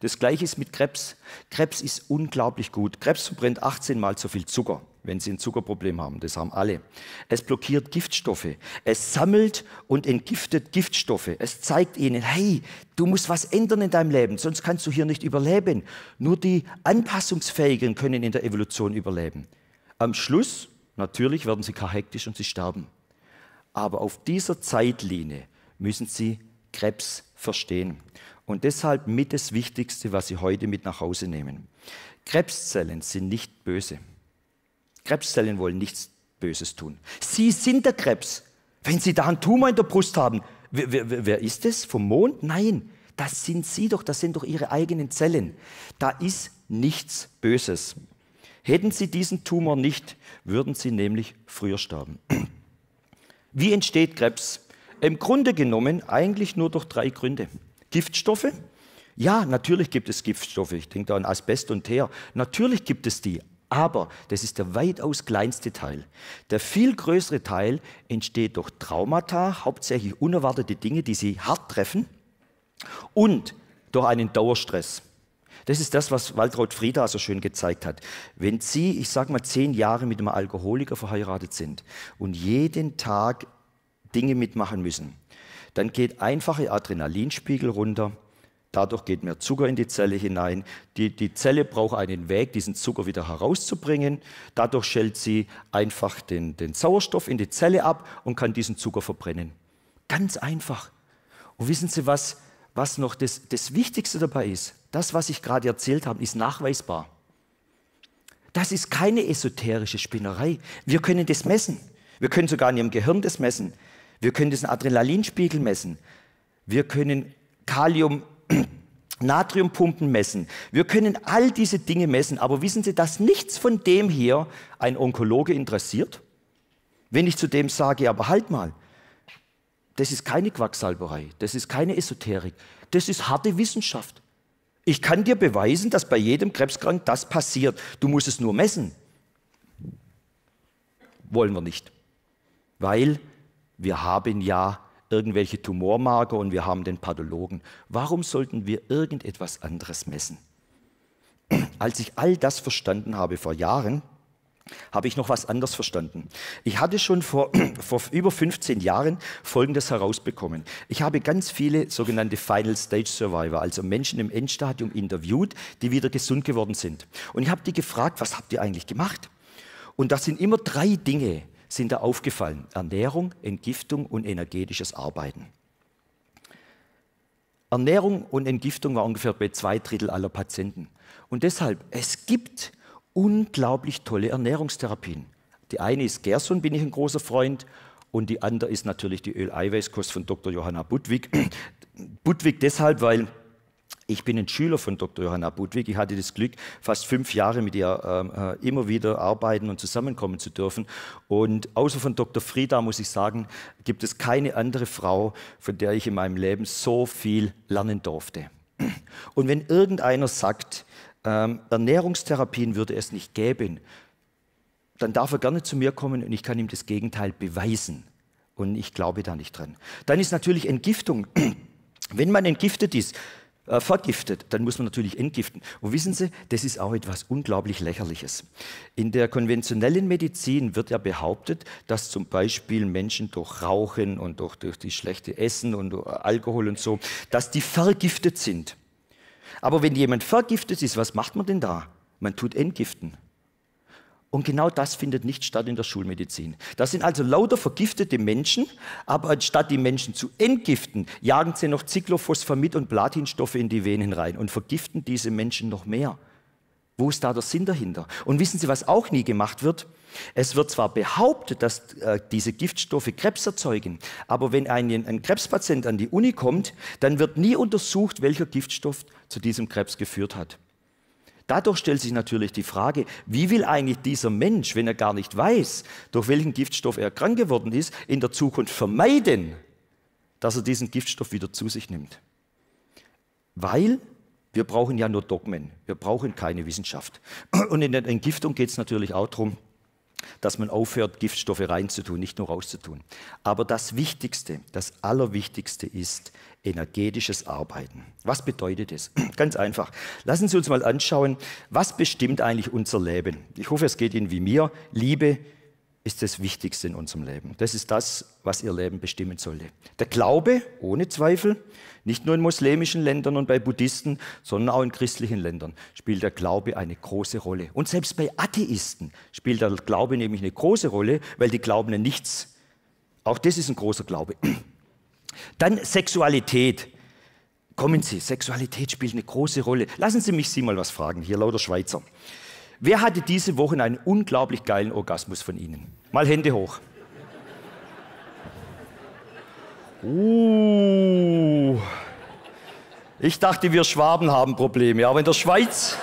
Das Gleiche ist mit Krebs. Krebs ist unglaublich gut. Krebs verbrennt 18 mal so viel Zucker wenn sie ein Zuckerproblem haben. Das haben alle. Es blockiert Giftstoffe. Es sammelt und entgiftet Giftstoffe. Es zeigt ihnen, hey, du musst was ändern in deinem Leben, sonst kannst du hier nicht überleben. Nur die Anpassungsfähigen können in der Evolution überleben. Am Schluss, natürlich, werden sie kahektisch und sie sterben. Aber auf dieser Zeitlinie müssen sie Krebs verstehen. Und deshalb mit das Wichtigste, was sie heute mit nach Hause nehmen. Krebszellen sind nicht böse. Krebszellen wollen nichts Böses tun. Sie sind der Krebs. Wenn Sie da einen Tumor in der Brust haben, wer, wer, wer ist es? Vom Mond? Nein, das sind Sie doch, das sind doch Ihre eigenen Zellen. Da ist nichts Böses. Hätten Sie diesen Tumor nicht, würden Sie nämlich früher sterben. Wie entsteht Krebs? Im Grunde genommen eigentlich nur durch drei Gründe. Giftstoffe. Ja, natürlich gibt es Giftstoffe. Ich denke da an Asbest und Teer. Natürlich gibt es die. Aber das ist der weitaus kleinste Teil. Der viel größere Teil entsteht durch Traumata, hauptsächlich unerwartete Dinge, die sie hart treffen, und durch einen Dauerstress. Das ist das, was Waltraud Frieda so schön gezeigt hat. Wenn Sie, ich sage mal, zehn Jahre mit einem Alkoholiker verheiratet sind und jeden Tag Dinge mitmachen müssen, dann geht einfache Adrenalinspiegel runter, Dadurch geht mehr Zucker in die Zelle hinein. Die, die Zelle braucht einen Weg, diesen Zucker wieder herauszubringen. Dadurch schält sie einfach den, den Sauerstoff in die Zelle ab und kann diesen Zucker verbrennen. Ganz einfach. Und wissen Sie, was, was noch das, das Wichtigste dabei ist? Das, was ich gerade erzählt habe, ist nachweisbar. Das ist keine esoterische Spinnerei. Wir können das messen. Wir können sogar in Ihrem Gehirn das messen. Wir können diesen Adrenalinspiegel messen. Wir können Kalium messen. Natriumpumpen messen. Wir können all diese Dinge messen, aber wissen Sie, dass nichts von dem hier ein Onkologe interessiert? Wenn ich zu dem sage, aber halt mal, das ist keine Quacksalberei, das ist keine Esoterik, das ist harte Wissenschaft. Ich kann dir beweisen, dass bei jedem Krebskrank das passiert. Du musst es nur messen. Wollen wir nicht, weil wir haben ja irgendwelche Tumormarker und wir haben den Pathologen. Warum sollten wir irgendetwas anderes messen? Als ich all das verstanden habe vor Jahren, habe ich noch was anderes verstanden. Ich hatte schon vor, vor über 15 Jahren Folgendes herausbekommen. Ich habe ganz viele sogenannte Final Stage Survivor, also Menschen im Endstadium interviewt, die wieder gesund geworden sind. Und ich habe die gefragt, was habt ihr eigentlich gemacht? Und das sind immer drei Dinge, sind da aufgefallen. Ernährung, Entgiftung und energetisches Arbeiten. Ernährung und Entgiftung war ungefähr bei zwei Drittel aller Patienten. Und deshalb, es gibt unglaublich tolle Ernährungstherapien. Die eine ist Gerson, bin ich ein großer Freund, und die andere ist natürlich die Öl-Eiweißkost von Dr. Johanna Budwig. Budwig deshalb, weil ich bin ein Schüler von Dr. Johanna Budwig. Ich hatte das Glück, fast fünf Jahre mit ihr ähm, äh, immer wieder arbeiten und zusammenkommen zu dürfen. Und außer von Dr. Frieda, muss ich sagen, gibt es keine andere Frau, von der ich in meinem Leben so viel lernen durfte. Und wenn irgendeiner sagt, ähm, Ernährungstherapien würde es nicht geben, dann darf er gerne zu mir kommen und ich kann ihm das Gegenteil beweisen. Und ich glaube da nicht dran. Dann ist natürlich Entgiftung. Wenn man entgiftet ist, äh, vergiftet, dann muss man natürlich entgiften. Und wissen Sie, das ist auch etwas unglaublich Lächerliches. In der konventionellen Medizin wird ja behauptet, dass zum Beispiel Menschen durch Rauchen und durch, durch die schlechte Essen und Alkohol und so, dass die vergiftet sind. Aber wenn jemand vergiftet ist, was macht man denn da? Man tut entgiften. Und genau das findet nicht statt in der Schulmedizin. Das sind also lauter vergiftete Menschen, aber anstatt die Menschen zu entgiften, jagen sie noch Cyclophosphamid und Platinstoffe in die Venen rein und vergiften diese Menschen noch mehr. Wo ist da der Sinn dahinter? Und wissen Sie, was auch nie gemacht wird? Es wird zwar behauptet, dass äh, diese Giftstoffe Krebs erzeugen, aber wenn ein, ein Krebspatient an die Uni kommt, dann wird nie untersucht, welcher Giftstoff zu diesem Krebs geführt hat. Dadurch stellt sich natürlich die Frage, wie will eigentlich dieser Mensch, wenn er gar nicht weiß, durch welchen Giftstoff er krank geworden ist, in der Zukunft vermeiden, dass er diesen Giftstoff wieder zu sich nimmt? Weil wir brauchen ja nur Dogmen, wir brauchen keine Wissenschaft. Und in der Entgiftung geht es natürlich auch darum, dass man aufhört, Giftstoffe reinzutun, nicht nur rauszutun. Aber das Wichtigste, das Allerwichtigste ist energetisches Arbeiten. Was bedeutet es? Ganz einfach. Lassen Sie uns mal anschauen, was bestimmt eigentlich unser Leben. Ich hoffe, es geht Ihnen wie mir. Liebe, ist das Wichtigste in unserem Leben. Das ist das, was ihr Leben bestimmen sollte. Der Glaube, ohne Zweifel, nicht nur in muslimischen Ländern und bei Buddhisten, sondern auch in christlichen Ländern spielt der Glaube eine große Rolle. Und selbst bei Atheisten spielt der Glaube nämlich eine große Rolle, weil die glauben an nichts. Auch das ist ein großer Glaube. Dann Sexualität. Kommen Sie, Sexualität spielt eine große Rolle. Lassen Sie mich Sie mal was fragen, hier lauter Schweizer. Wer hatte diese Woche einen unglaublich geilen Orgasmus von Ihnen? Mal Hände hoch. Uh. Ich dachte, wir Schwaben haben Probleme, aber in der Schweiz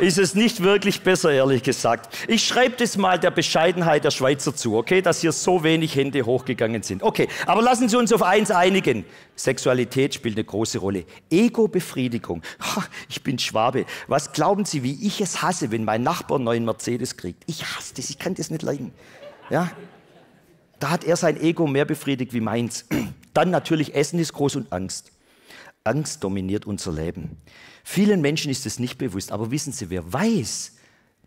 ist es nicht wirklich besser, ehrlich gesagt. Ich schreibe das mal der Bescheidenheit der Schweizer zu, okay, dass hier so wenig Hände hochgegangen sind. Okay, aber lassen Sie uns auf eins einigen. Sexualität spielt eine große Rolle. Ego-Befriedigung. Ich bin Schwabe. Was glauben Sie, wie ich es hasse, wenn mein Nachbar einen neuen Mercedes kriegt? Ich hasse das, ich kann das nicht leiden. Ja? Da hat er sein Ego mehr befriedigt wie meins. Dann natürlich Essen ist groß und Angst. Angst dominiert unser Leben. Vielen Menschen ist es nicht bewusst, aber wissen Sie, wer weiß,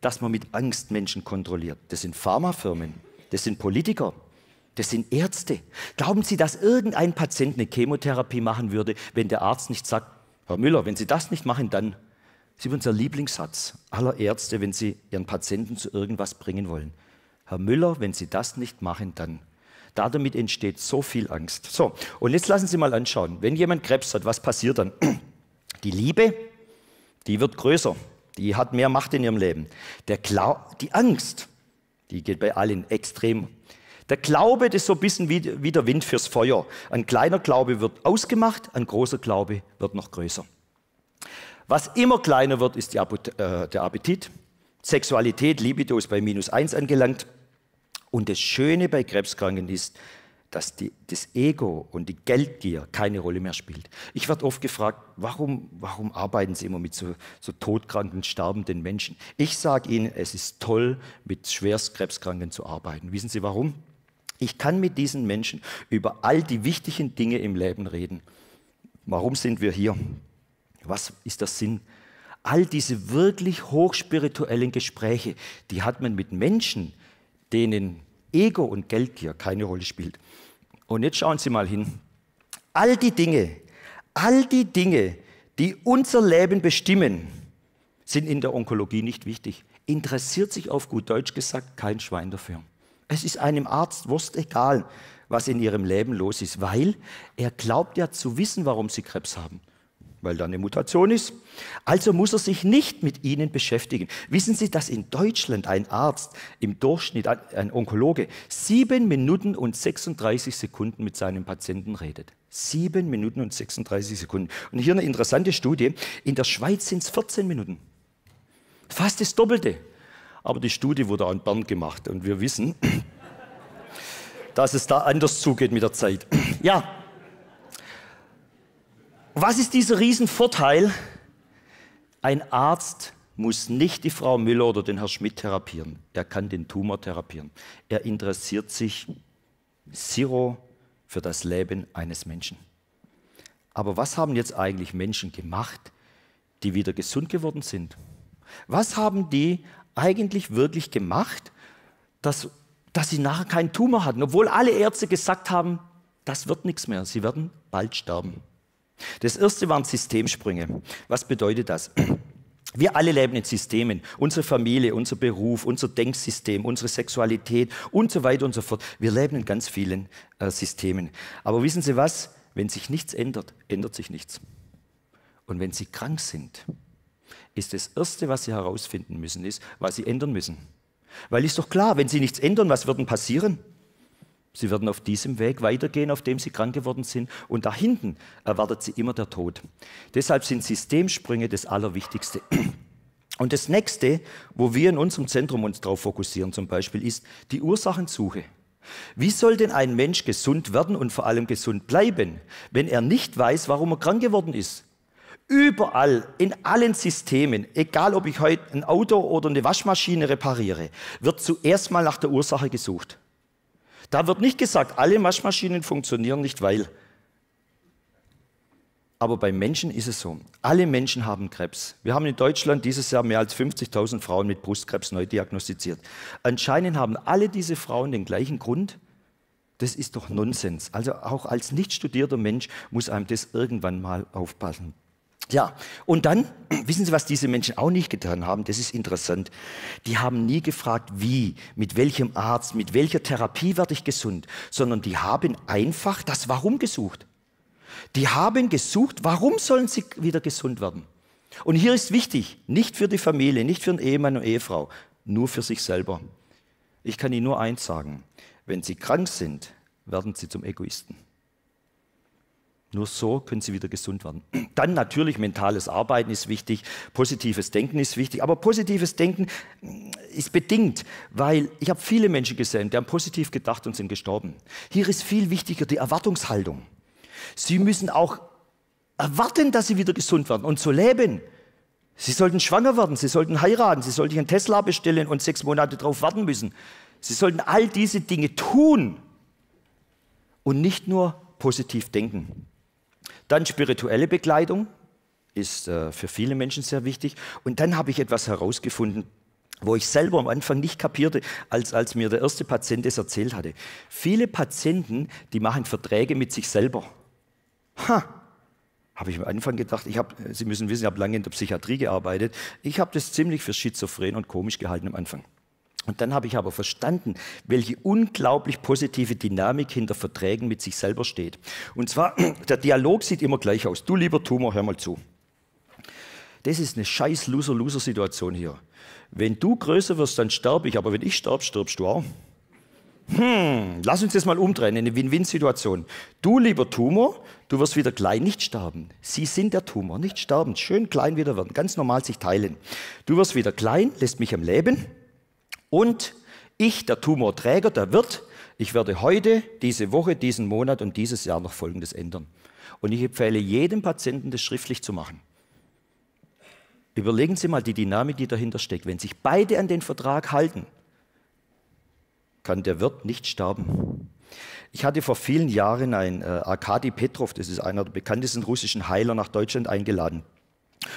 dass man mit Angst Menschen kontrolliert? Das sind Pharmafirmen, das sind Politiker, das sind Ärzte. Glauben Sie, dass irgendein Patient eine Chemotherapie machen würde, wenn der Arzt nicht sagt, Herr Müller, wenn Sie das nicht machen, dann... Sie unser Lieblingssatz aller Ärzte, wenn sie ihren Patienten zu irgendwas bringen wollen. Herr Müller, wenn Sie das nicht machen, dann... Damit entsteht so viel Angst. So, und jetzt lassen Sie mal anschauen, wenn jemand Krebs hat, was passiert dann? Die Liebe, die wird größer, die hat mehr Macht in ihrem Leben. Der Glau die Angst, die geht bei allen extrem. Der Glaube, das ist so ein bisschen wie, wie der Wind fürs Feuer. Ein kleiner Glaube wird ausgemacht, ein großer Glaube wird noch größer. Was immer kleiner wird, ist äh, der Appetit. Sexualität, Libido ist bei minus eins angelangt. Und das Schöne bei Krebskranken ist, dass die, das Ego und die Geldgier keine Rolle mehr spielt. Ich werde oft gefragt, warum, warum arbeiten Sie immer mit so, so todkranken, sterbenden Menschen? Ich sage Ihnen, es ist toll, mit Schwerstkrebskranken zu arbeiten. Wissen Sie warum? Ich kann mit diesen Menschen über all die wichtigen Dinge im Leben reden. Warum sind wir hier? Was ist der Sinn? All diese wirklich hochspirituellen Gespräche, die hat man mit Menschen, denen Ego und Geldgier keine Rolle spielt. Und jetzt schauen Sie mal hin. All die Dinge, all die Dinge, die unser Leben bestimmen, sind in der Onkologie nicht wichtig. Interessiert sich auf gut Deutsch gesagt kein Schwein dafür. Es ist einem Arzt Wurst egal, was in ihrem Leben los ist, weil er glaubt ja zu wissen, warum sie Krebs haben weil da eine Mutation ist. Also muss er sich nicht mit ihnen beschäftigen. Wissen Sie, dass in Deutschland ein Arzt im Durchschnitt, ein Onkologe, sieben Minuten und 36 Sekunden mit seinem Patienten redet? Sieben Minuten und 36 Sekunden. Und hier eine interessante Studie. In der Schweiz sind es 14 Minuten. Fast das Doppelte. Aber die Studie wurde an Bern gemacht und wir wissen, dass es da anders zugeht mit der Zeit. ja, was ist dieser Riesenvorteil? Ein Arzt muss nicht die Frau Müller oder den Herrn Schmidt therapieren. Er kann den Tumor therapieren. Er interessiert sich zero für das Leben eines Menschen. Aber was haben jetzt eigentlich Menschen gemacht, die wieder gesund geworden sind? Was haben die eigentlich wirklich gemacht, dass, dass sie nachher keinen Tumor hatten, obwohl alle Ärzte gesagt haben, das wird nichts mehr, sie werden bald sterben. Das erste waren Systemsprünge. Was bedeutet das? Wir alle leben in Systemen. Unsere Familie, unser Beruf, unser Denksystem, unsere Sexualität und so weiter und so fort. Wir leben in ganz vielen äh, Systemen. Aber wissen Sie was? Wenn sich nichts ändert, ändert sich nichts. Und wenn Sie krank sind, ist das Erste, was Sie herausfinden müssen, ist, was Sie ändern müssen. Weil ist doch klar, wenn Sie nichts ändern, was wird denn passieren? Sie werden auf diesem Weg weitergehen, auf dem Sie krank geworden sind. Und da hinten erwartet Sie immer der Tod. Deshalb sind Systemsprünge das Allerwichtigste. Und das nächste, wo wir in unserem Zentrum uns darauf fokussieren zum Beispiel, ist die Ursachensuche. Wie soll denn ein Mensch gesund werden und vor allem gesund bleiben, wenn er nicht weiß, warum er krank geworden ist? Überall, in allen Systemen, egal ob ich heute ein Auto oder eine Waschmaschine repariere, wird zuerst mal nach der Ursache gesucht. Da wird nicht gesagt, alle Waschmaschinen funktionieren nicht, weil. Aber bei Menschen ist es so. Alle Menschen haben Krebs. Wir haben in Deutschland dieses Jahr mehr als 50.000 Frauen mit Brustkrebs neu diagnostiziert. Anscheinend haben alle diese Frauen den gleichen Grund. Das ist doch Nonsens. Also auch als nicht studierter Mensch muss einem das irgendwann mal aufpassen. Ja, und dann, wissen Sie, was diese Menschen auch nicht getan haben? Das ist interessant. Die haben nie gefragt, wie, mit welchem Arzt, mit welcher Therapie werde ich gesund, sondern die haben einfach das Warum gesucht. Die haben gesucht, warum sollen sie wieder gesund werden? Und hier ist wichtig, nicht für die Familie, nicht für einen Ehemann und Ehefrau, nur für sich selber. Ich kann Ihnen nur eins sagen, wenn Sie krank sind, werden Sie zum Egoisten. Nur so können sie wieder gesund werden. Dann natürlich mentales Arbeiten ist wichtig, positives Denken ist wichtig, aber positives Denken ist bedingt, weil ich habe viele Menschen gesehen, die haben positiv gedacht und sind gestorben. Hier ist viel wichtiger die Erwartungshaltung. Sie müssen auch erwarten, dass sie wieder gesund werden und so leben. Sie sollten schwanger werden, sie sollten heiraten, sie sollten einen Tesla bestellen und sechs Monate darauf warten müssen. Sie sollten all diese Dinge tun und nicht nur positiv denken. Dann spirituelle Begleitung ist äh, für viele Menschen sehr wichtig. Und dann habe ich etwas herausgefunden, wo ich selber am Anfang nicht kapierte, als, als mir der erste Patient es erzählt hatte. Viele Patienten, die machen Verträge mit sich selber. Ha! Habe ich am Anfang gedacht, ich hab, Sie müssen wissen, ich habe lange in der Psychiatrie gearbeitet. Ich habe das ziemlich für schizophren und komisch gehalten am Anfang. Und dann habe ich aber verstanden, welche unglaublich positive Dynamik hinter Verträgen mit sich selber steht. Und zwar, der Dialog sieht immer gleich aus. Du lieber Tumor, hör mal zu. Das ist eine scheiß Loser-Loser-Situation hier. Wenn du größer wirst, dann sterbe ich, aber wenn ich sterbe, stirbst du auch. Hm, lass uns das mal umdrehen, eine Win-Win-Situation. Du, lieber Tumor, du wirst wieder klein, nicht sterben. Sie sind der Tumor, nicht sterben, schön klein wieder werden, ganz normal sich teilen. Du wirst wieder klein, lässt mich am Leben, und ich, der Tumorträger, der Wirt, ich werde heute, diese Woche, diesen Monat und dieses Jahr noch Folgendes ändern. Und ich empfehle jedem Patienten, das schriftlich zu machen. Überlegen Sie mal die Dynamik, die dahinter steckt. Wenn sich beide an den Vertrag halten, kann der Wirt nicht sterben. Ich hatte vor vielen Jahren einen äh, Arkadi Petrov, das ist einer der bekanntesten russischen Heiler, nach Deutschland eingeladen.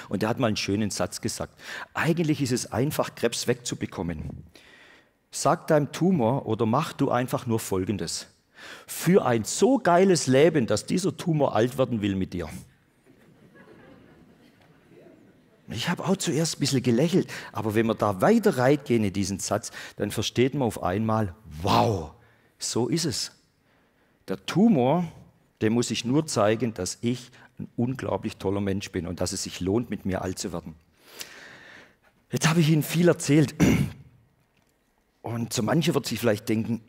Und er hat mal einen schönen Satz gesagt. Eigentlich ist es einfach, Krebs wegzubekommen. Sag deinem Tumor oder mach du einfach nur Folgendes. Für ein so geiles Leben, dass dieser Tumor alt werden will mit dir. Ich habe auch zuerst ein bisschen gelächelt, aber wenn wir da weiter reingehen in diesen Satz, dann versteht man auf einmal, wow, so ist es. Der Tumor, dem muss ich nur zeigen, dass ich ein unglaublich toller Mensch bin und dass es sich lohnt, mit mir alt zu werden. Jetzt habe ich Ihnen viel erzählt. Und so manche wird sich vielleicht denken,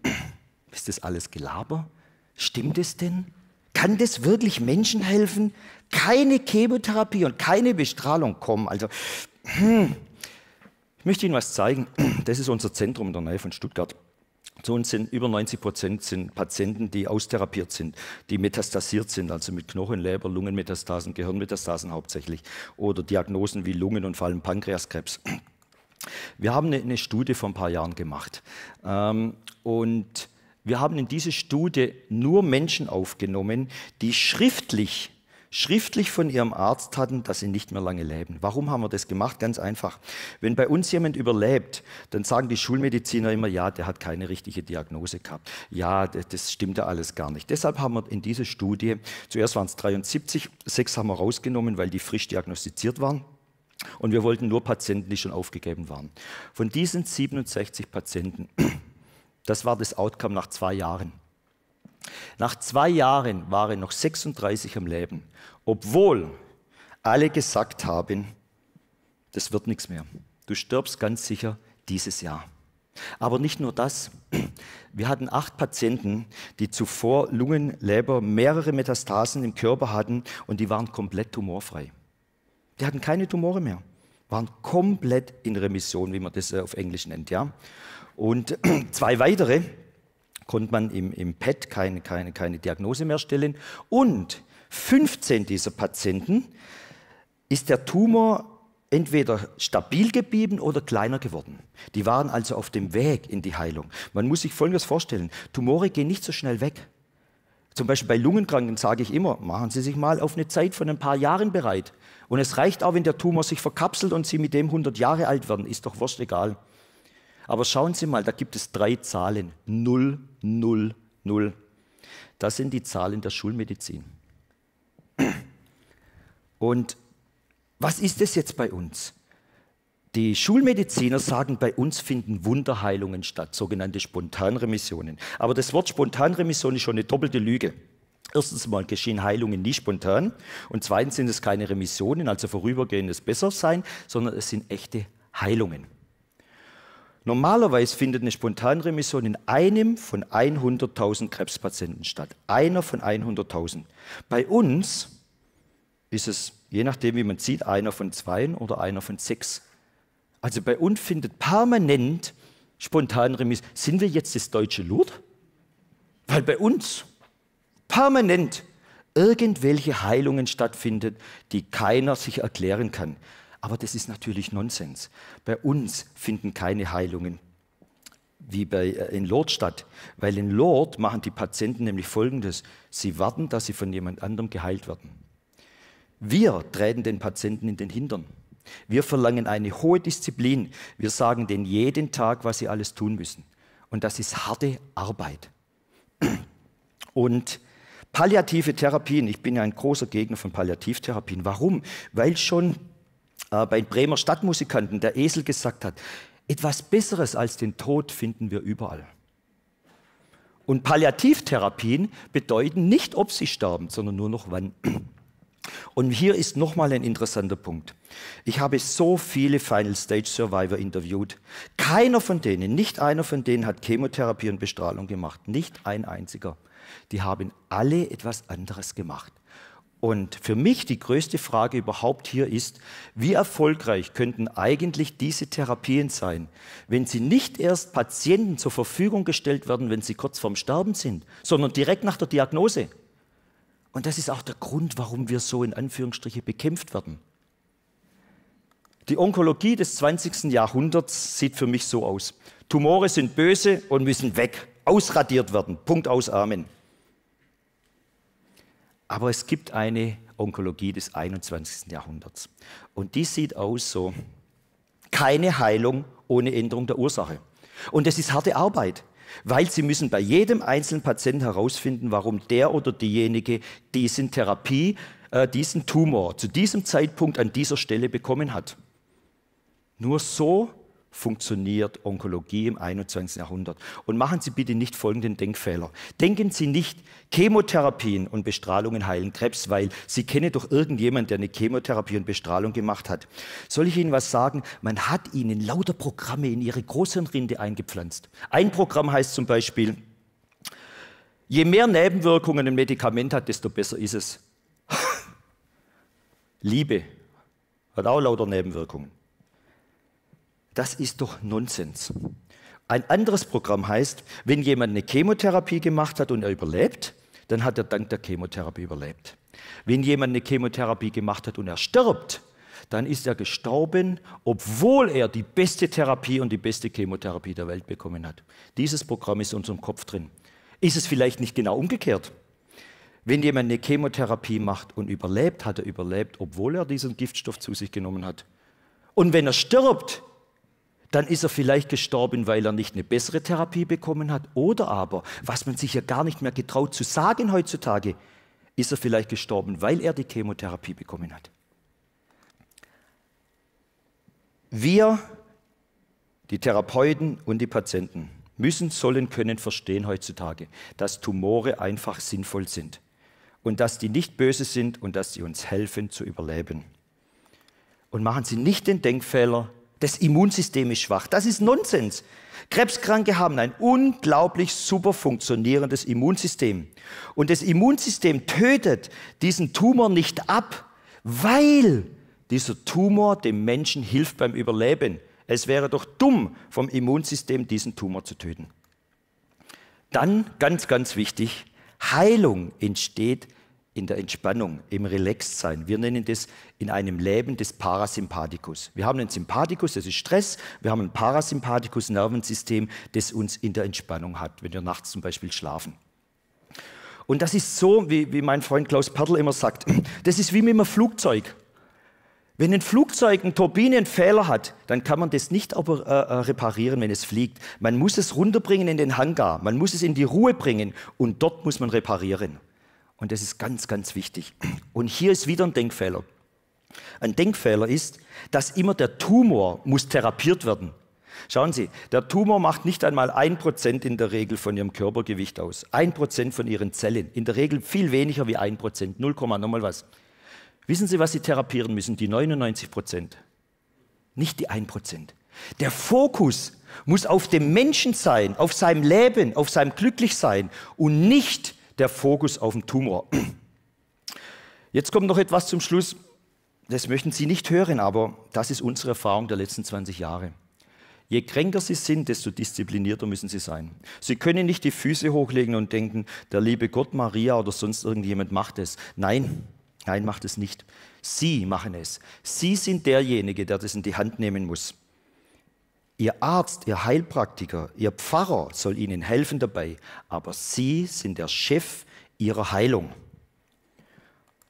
ist das alles Gelaber? Stimmt es denn? Kann das wirklich Menschen helfen? Keine Chemotherapie und keine Bestrahlung kommen. Also, hm. ich möchte Ihnen was zeigen. Das ist unser Zentrum in der Nähe von Stuttgart. Zu uns sind über 90 Prozent sind Patienten, die austherapiert sind, die metastasiert sind, also mit Knochen, Leber, Lungenmetastasen, Gehirnmetastasen hauptsächlich oder Diagnosen wie Lungen und vor allem Pankreaskrebs. Wir haben eine, Studie vor ein paar Jahren gemacht ähm, und wir haben in diese Studie nur Menschen aufgenommen, die schriftlich schriftlich von ihrem Arzt hatten, dass sie nicht mehr lange leben. Warum haben wir das gemacht? Ganz einfach. Wenn bei uns jemand überlebt, dann sagen die Schulmediziner immer, ja, der hat keine richtige Diagnose gehabt. Ja, das, stimmt ja alles gar nicht. Deshalb haben wir in dieser Studie, zuerst waren es 73, sechs haben wir rausgenommen, weil die frisch diagnostiziert waren. Und wir wollten nur Patienten, die schon aufgegeben waren. Von diesen 67 Patienten, das war das Outcome nach zwei Jahren. Nach zwei Jahren waren noch 36 am Leben, obwohl alle gesagt haben, das wird nichts mehr. Du stirbst ganz sicher dieses Jahr. Aber nicht nur das. Wir hatten acht Patienten, die zuvor Lungen, Leber, mehrere Metastasen im Körper hatten und die waren komplett tumorfrei. Die hatten keine Tumore mehr, waren komplett in Remission, wie man das auf Englisch nennt. Ja? Und zwei weitere konnte man im, im PET keine, keine, keine Diagnose mehr stellen. Und 15 dieser Patienten ist der Tumor entweder stabil geblieben oder kleiner geworden. Die waren also auf dem Weg in die Heilung. Man muss sich Folgendes vorstellen, Tumore gehen nicht so schnell weg. Zum Beispiel bei Lungenkranken sage ich immer, machen Sie sich mal auf eine Zeit von ein paar Jahren bereit. Und es reicht auch, wenn der Tumor sich verkapselt und Sie mit dem 100 Jahre alt werden, ist doch wurscht egal. Aber schauen Sie mal, da gibt es drei Zahlen. 0, 0, 0. Das sind die Zahlen der Schulmedizin. Und was ist es jetzt bei uns? Die Schulmediziner sagen, bei uns finden Wunderheilungen statt, sogenannte Spontanremissionen. Aber das Wort Spontanremission ist schon eine doppelte Lüge. Erstens mal geschehen Heilungen nie spontan und zweitens sind es keine Remissionen, also vorübergehendes Bessersein, sondern es sind echte Heilungen. Normalerweise findet eine Spontanremission in einem von 100.000 Krebspatienten statt. Einer von 100.000. Bei uns ist es, je nachdem wie man sieht, einer von zwei oder einer von sechs. Also bei uns findet permanent Spontanremission. Sind wir jetzt das deutsche Lourdes? Weil bei uns permanent irgendwelche Heilungen stattfinden, die keiner sich erklären kann. Aber das ist natürlich Nonsens. Bei uns finden keine Heilungen wie bei, äh, in Lourdes statt. Weil in Lourdes machen die Patienten nämlich Folgendes. Sie warten, dass sie von jemand anderem geheilt werden. Wir treten den Patienten in den Hintern. Wir verlangen eine hohe Disziplin. Wir sagen denen jeden Tag, was sie alles tun müssen. Und das ist harte Arbeit. Und palliative Therapien, ich bin ja ein großer Gegner von Palliativtherapien. Warum? Weil schon äh, bei Bremer Stadtmusikanten der Esel gesagt hat, etwas Besseres als den Tod finden wir überall. Und Palliativtherapien bedeuten nicht, ob sie sterben, sondern nur noch wann. Und hier ist nochmal ein interessanter Punkt. Ich habe so viele Final Stage Survivor interviewt. Keiner von denen, nicht einer von denen hat Chemotherapie und Bestrahlung gemacht. Nicht ein einziger. Die haben alle etwas anderes gemacht. Und für mich die größte Frage überhaupt hier ist, wie erfolgreich könnten eigentlich diese Therapien sein, wenn sie nicht erst Patienten zur Verfügung gestellt werden, wenn sie kurz vorm Sterben sind, sondern direkt nach der Diagnose. Und das ist auch der Grund, warum wir so in Anführungsstriche bekämpft werden. Die Onkologie des 20. Jahrhunderts sieht für mich so aus. Tumore sind böse und müssen weg, ausradiert werden. Punkt aus, Amen. Aber es gibt eine Onkologie des 21. Jahrhunderts. Und die sieht aus so, keine Heilung ohne Änderung der Ursache. Und das ist harte Arbeit, weil Sie müssen bei jedem einzelnen Patienten herausfinden, warum der oder diejenige diesen Therapie, äh, diesen Tumor zu diesem Zeitpunkt an dieser Stelle bekommen hat. Nur so funktioniert Onkologie im 21. Jahrhundert. Und machen Sie bitte nicht folgenden Denkfehler. Denken Sie nicht, Chemotherapien und Bestrahlungen heilen Krebs, weil Sie kennen doch irgendjemand, der eine Chemotherapie und Bestrahlung gemacht hat. Soll ich Ihnen was sagen? Man hat Ihnen lauter Programme in Ihre Großhirnrinde eingepflanzt. Ein Programm heißt zum Beispiel, je mehr Nebenwirkungen ein Medikament hat, desto besser ist es. Liebe hat auch lauter Nebenwirkungen. Das ist doch Nonsens. Ein anderes Programm heißt, wenn jemand eine Chemotherapie gemacht hat und er überlebt, dann hat er dank der Chemotherapie überlebt. Wenn jemand eine Chemotherapie gemacht hat und er stirbt, dann ist er gestorben, obwohl er die beste Therapie und die beste Chemotherapie der Welt bekommen hat. Dieses Programm ist in unserem Kopf drin. Ist es vielleicht nicht genau umgekehrt? Wenn jemand eine Chemotherapie macht und überlebt, hat er überlebt, obwohl er diesen Giftstoff zu sich genommen hat. Und wenn er stirbt, dann ist er vielleicht gestorben, weil er nicht eine bessere Therapie bekommen hat. Oder aber, was man sich ja gar nicht mehr getraut zu sagen heutzutage, ist er vielleicht gestorben, weil er die Chemotherapie bekommen hat. Wir, die Therapeuten und die Patienten, müssen, sollen, können verstehen heutzutage, dass Tumore einfach sinnvoll sind und dass die nicht böse sind und dass sie uns helfen zu überleben. Und machen Sie nicht den Denkfehler, das Immunsystem ist schwach. Das ist Nonsens. Krebskranke haben ein unglaublich super funktionierendes Immunsystem. Und das Immunsystem tötet diesen Tumor nicht ab, weil dieser Tumor dem Menschen hilft beim Überleben. Es wäre doch dumm vom Immunsystem, diesen Tumor zu töten. Dann, ganz, ganz wichtig, Heilung entsteht in der Entspannung, im Relaxed sein. Wir nennen das in einem Leben des Parasympathikus. Wir haben einen Sympathikus, das ist Stress. Wir haben ein Parasympathikus, Nervensystem, das uns in der Entspannung hat, wenn wir nachts zum Beispiel schlafen. Und das ist so, wie, wie mein Freund Klaus Pertl immer sagt, das ist wie mit einem Flugzeug. Wenn ein Flugzeug, einen Turbinenfehler hat, dann kann man das nicht äh, äh, reparieren, wenn es fliegt. Man muss es runterbringen in den Hangar, man muss es in die Ruhe bringen und dort muss man reparieren. Und das ist ganz, ganz wichtig. Und hier ist wieder ein Denkfehler. Ein Denkfehler ist, dass immer der Tumor muss therapiert werden. Schauen Sie, der Tumor macht nicht einmal ein Prozent in der Regel von Ihrem Körpergewicht aus. Ein Prozent von Ihren Zellen. In der Regel viel weniger wie ein Prozent. 0, nochmal was. Wissen Sie, was Sie therapieren müssen? Die 99 Prozent. Nicht die ein Prozent. Der Fokus muss auf dem Menschen sein, auf seinem Leben, auf seinem Glücklichsein und nicht der Fokus auf den Tumor. Jetzt kommt noch etwas zum Schluss. Das möchten Sie nicht hören, aber das ist unsere Erfahrung der letzten 20 Jahre. Je kränker Sie sind, desto disziplinierter müssen Sie sein. Sie können nicht die Füße hochlegen und denken, der liebe Gott, Maria oder sonst irgendjemand macht es. Nein, nein, macht es nicht. Sie machen es. Sie sind derjenige, der das in die Hand nehmen muss. Ihr Arzt, Ihr Heilpraktiker, Ihr Pfarrer soll Ihnen helfen dabei, aber Sie sind der Chef Ihrer Heilung.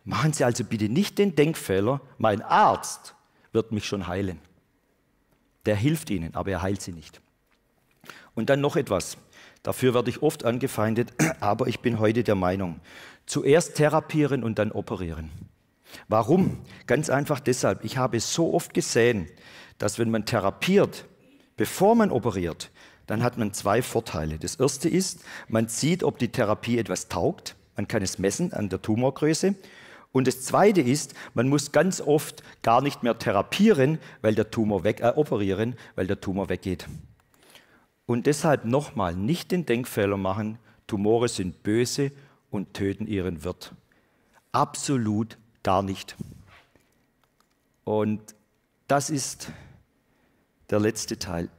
Machen Sie also bitte nicht den Denkfehler, mein Arzt wird mich schon heilen. Der hilft Ihnen, aber er heilt Sie nicht. Und dann noch etwas. Dafür werde ich oft angefeindet, aber ich bin heute der Meinung, zuerst therapieren und dann operieren. Warum? Ganz einfach deshalb, ich habe so oft gesehen, dass wenn man therapiert, Bevor man operiert, dann hat man zwei Vorteile. Das erste ist, man sieht, ob die Therapie etwas taugt. Man kann es messen an der Tumorgröße. Und das zweite ist, man muss ganz oft gar nicht mehr therapieren, weil der Tumor weg, äh, operieren, weil der Tumor weggeht. Und deshalb nochmal nicht den Denkfehler machen, Tumore sind böse und töten ihren Wirt. Absolut gar nicht. Und das ist der letzte Teil.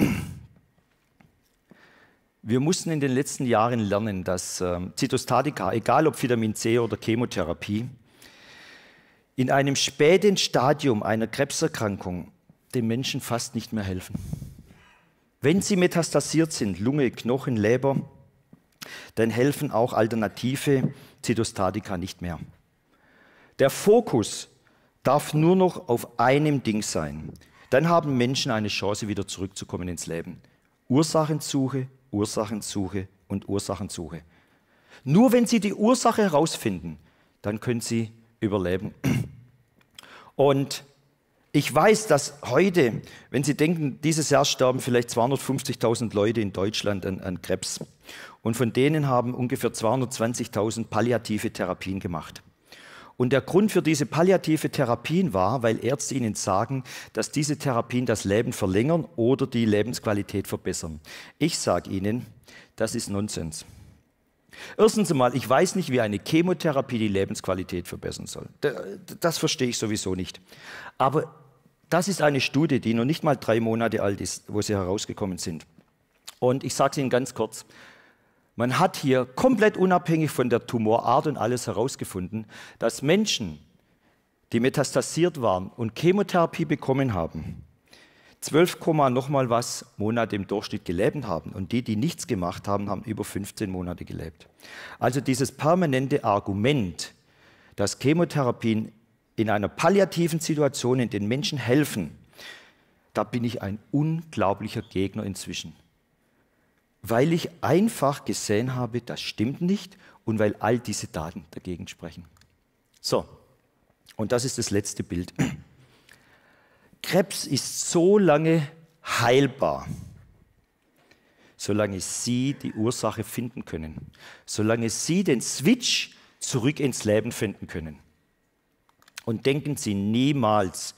Wir mussten in den letzten Jahren lernen, dass ähm, Zytostatika, egal ob Vitamin C oder Chemotherapie, in einem späten Stadium einer Krebserkrankung den Menschen fast nicht mehr helfen. Wenn sie metastasiert sind, Lunge, Knochen, Leber, dann helfen auch alternative Zytostatika nicht mehr. Der Fokus darf nur noch auf einem Ding sein, dann haben Menschen eine Chance, wieder zurückzukommen ins Leben. Ursachensuche, Ursachensuche und Ursachensuche. Nur wenn Sie die Ursache herausfinden, dann können Sie überleben. Und ich weiß, dass heute, wenn Sie denken, dieses Jahr sterben vielleicht 250.000 Leute in Deutschland an, an Krebs. Und von denen haben ungefähr 220.000 palliative Therapien gemacht. Und der Grund für diese palliative Therapien war, weil Ärzte ihnen sagen, dass diese Therapien das Leben verlängern oder die Lebensqualität verbessern. Ich sage Ihnen, das ist Nonsens. Erstens einmal, ich weiß nicht, wie eine Chemotherapie die Lebensqualität verbessern soll. Das verstehe ich sowieso nicht. Aber das ist eine Studie, die noch nicht mal drei Monate alt ist, wo sie herausgekommen sind. Und ich sage es Ihnen ganz kurz, man hat hier komplett unabhängig von der Tumorart und alles herausgefunden, dass Menschen, die metastasiert waren und Chemotherapie bekommen haben, 12, nochmal was Monate im Durchschnitt gelebt haben. Und die, die nichts gemacht haben, haben über 15 Monate gelebt. Also dieses permanente Argument, dass Chemotherapien in einer palliativen Situation in den Menschen helfen, da bin ich ein unglaublicher Gegner inzwischen weil ich einfach gesehen habe, das stimmt nicht und weil all diese Daten dagegen sprechen. So, und das ist das letzte Bild. Krebs ist so lange heilbar, solange Sie die Ursache finden können, solange Sie den Switch zurück ins Leben finden können. Und denken Sie niemals,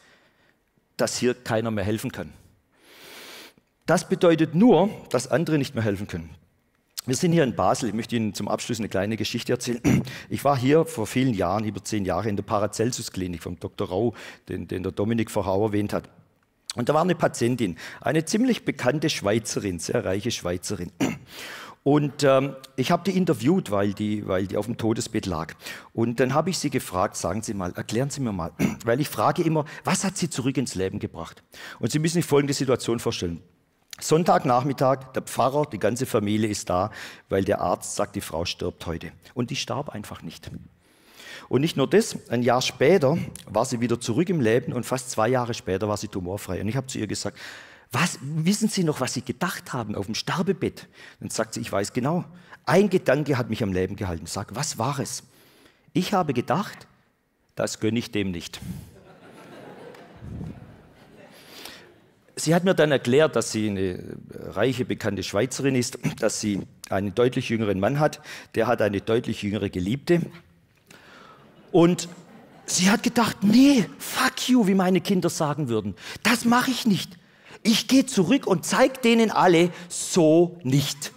dass hier keiner mehr helfen kann. Das bedeutet nur, dass andere nicht mehr helfen können. Wir sind hier in Basel. Ich möchte Ihnen zum Abschluss eine kleine Geschichte erzählen. Ich war hier vor vielen Jahren, über zehn Jahre, in der Paracelsus-Klinik vom Dr. Rau, den, den der Dominik Verhau erwähnt hat. Und da war eine Patientin, eine ziemlich bekannte Schweizerin, sehr reiche Schweizerin. Und ähm, ich habe die interviewt, weil die, weil die auf dem Todesbett lag. Und dann habe ich sie gefragt, sagen Sie mal, erklären Sie mir mal, weil ich frage immer, was hat Sie zurück ins Leben gebracht? Und Sie müssen sich folgende Situation vorstellen. Sonntagnachmittag, der Pfarrer, die ganze Familie ist da, weil der Arzt sagt, die Frau stirbt heute. Und die starb einfach nicht. Und nicht nur das, ein Jahr später war sie wieder zurück im Leben und fast zwei Jahre später war sie tumorfrei. Und ich habe zu ihr gesagt, was, wissen Sie noch, was Sie gedacht haben auf dem Sterbebett? Dann sagt sie, ich weiß genau. Ein Gedanke hat mich am Leben gehalten. Sag, was war es? Ich habe gedacht, das gönne ich dem nicht. sie hat mir dann erklärt, dass sie eine reiche, bekannte Schweizerin ist, dass sie einen deutlich jüngeren Mann hat, der hat eine deutlich jüngere Geliebte. Und sie hat gedacht, nee, fuck you, wie meine Kinder sagen würden. Das mache ich nicht. Ich gehe zurück und zeige denen alle so nicht.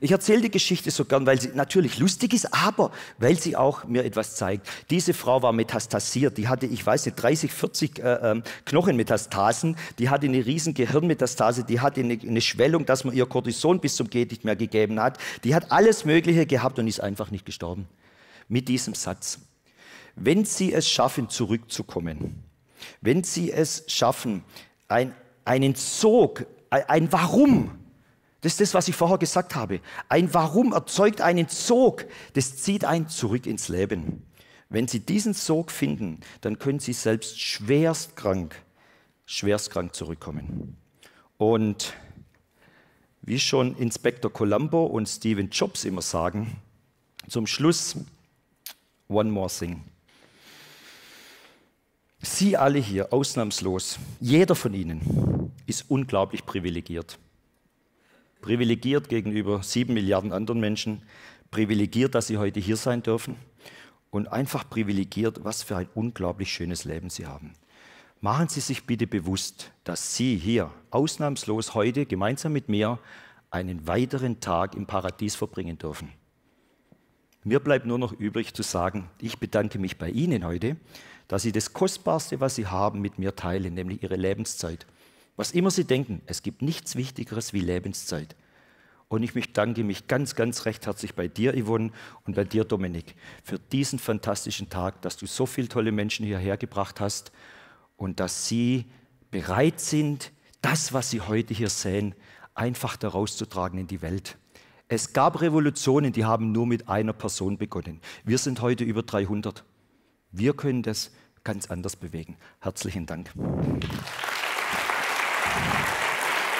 Ich erzähle die Geschichte so gern, weil sie natürlich lustig ist, aber weil sie auch mir etwas zeigt. Diese Frau war metastasiert. Die hatte, ich weiß nicht, 30, 40 äh, ähm, Knochenmetastasen. Die hatte eine riesen Gehirnmetastase. Die hatte eine, eine Schwellung, dass man ihr Cortison bis zum Geht nicht mehr gegeben hat. Die hat alles Mögliche gehabt und ist einfach nicht gestorben. Mit diesem Satz. Wenn Sie es schaffen, zurückzukommen, wenn Sie es schaffen, ein, einen Sog, ein Warum, das ist das, was ich vorher gesagt habe. Ein Warum erzeugt einen Sog. Das zieht einen zurück ins Leben. Wenn Sie diesen Sog finden, dann können Sie selbst schwerst krank zurückkommen. Und wie schon Inspektor Columbo und Stephen Jobs immer sagen, zum Schluss, one more thing. Sie alle hier, ausnahmslos, jeder von Ihnen ist unglaublich privilegiert privilegiert gegenüber sieben Milliarden anderen Menschen, privilegiert, dass sie heute hier sein dürfen und einfach privilegiert, was für ein unglaublich schönes Leben sie haben. Machen Sie sich bitte bewusst, dass Sie hier ausnahmslos heute gemeinsam mit mir einen weiteren Tag im Paradies verbringen dürfen. Mir bleibt nur noch übrig zu sagen, ich bedanke mich bei Ihnen heute, dass Sie das Kostbarste, was Sie haben, mit mir teilen, nämlich Ihre Lebenszeit. Was immer Sie denken, es gibt nichts Wichtigeres wie Lebenszeit. Und ich bedanke mich ganz, ganz recht herzlich bei dir, Yvonne, und bei dir, Dominik, für diesen fantastischen Tag, dass du so viele tolle Menschen hierher gebracht hast und dass sie bereit sind, das, was sie heute hier sehen, einfach daraus zu tragen in die Welt. Es gab Revolutionen, die haben nur mit einer Person begonnen. Wir sind heute über 300. Wir können das ganz anders bewegen. Herzlichen Dank. Applaus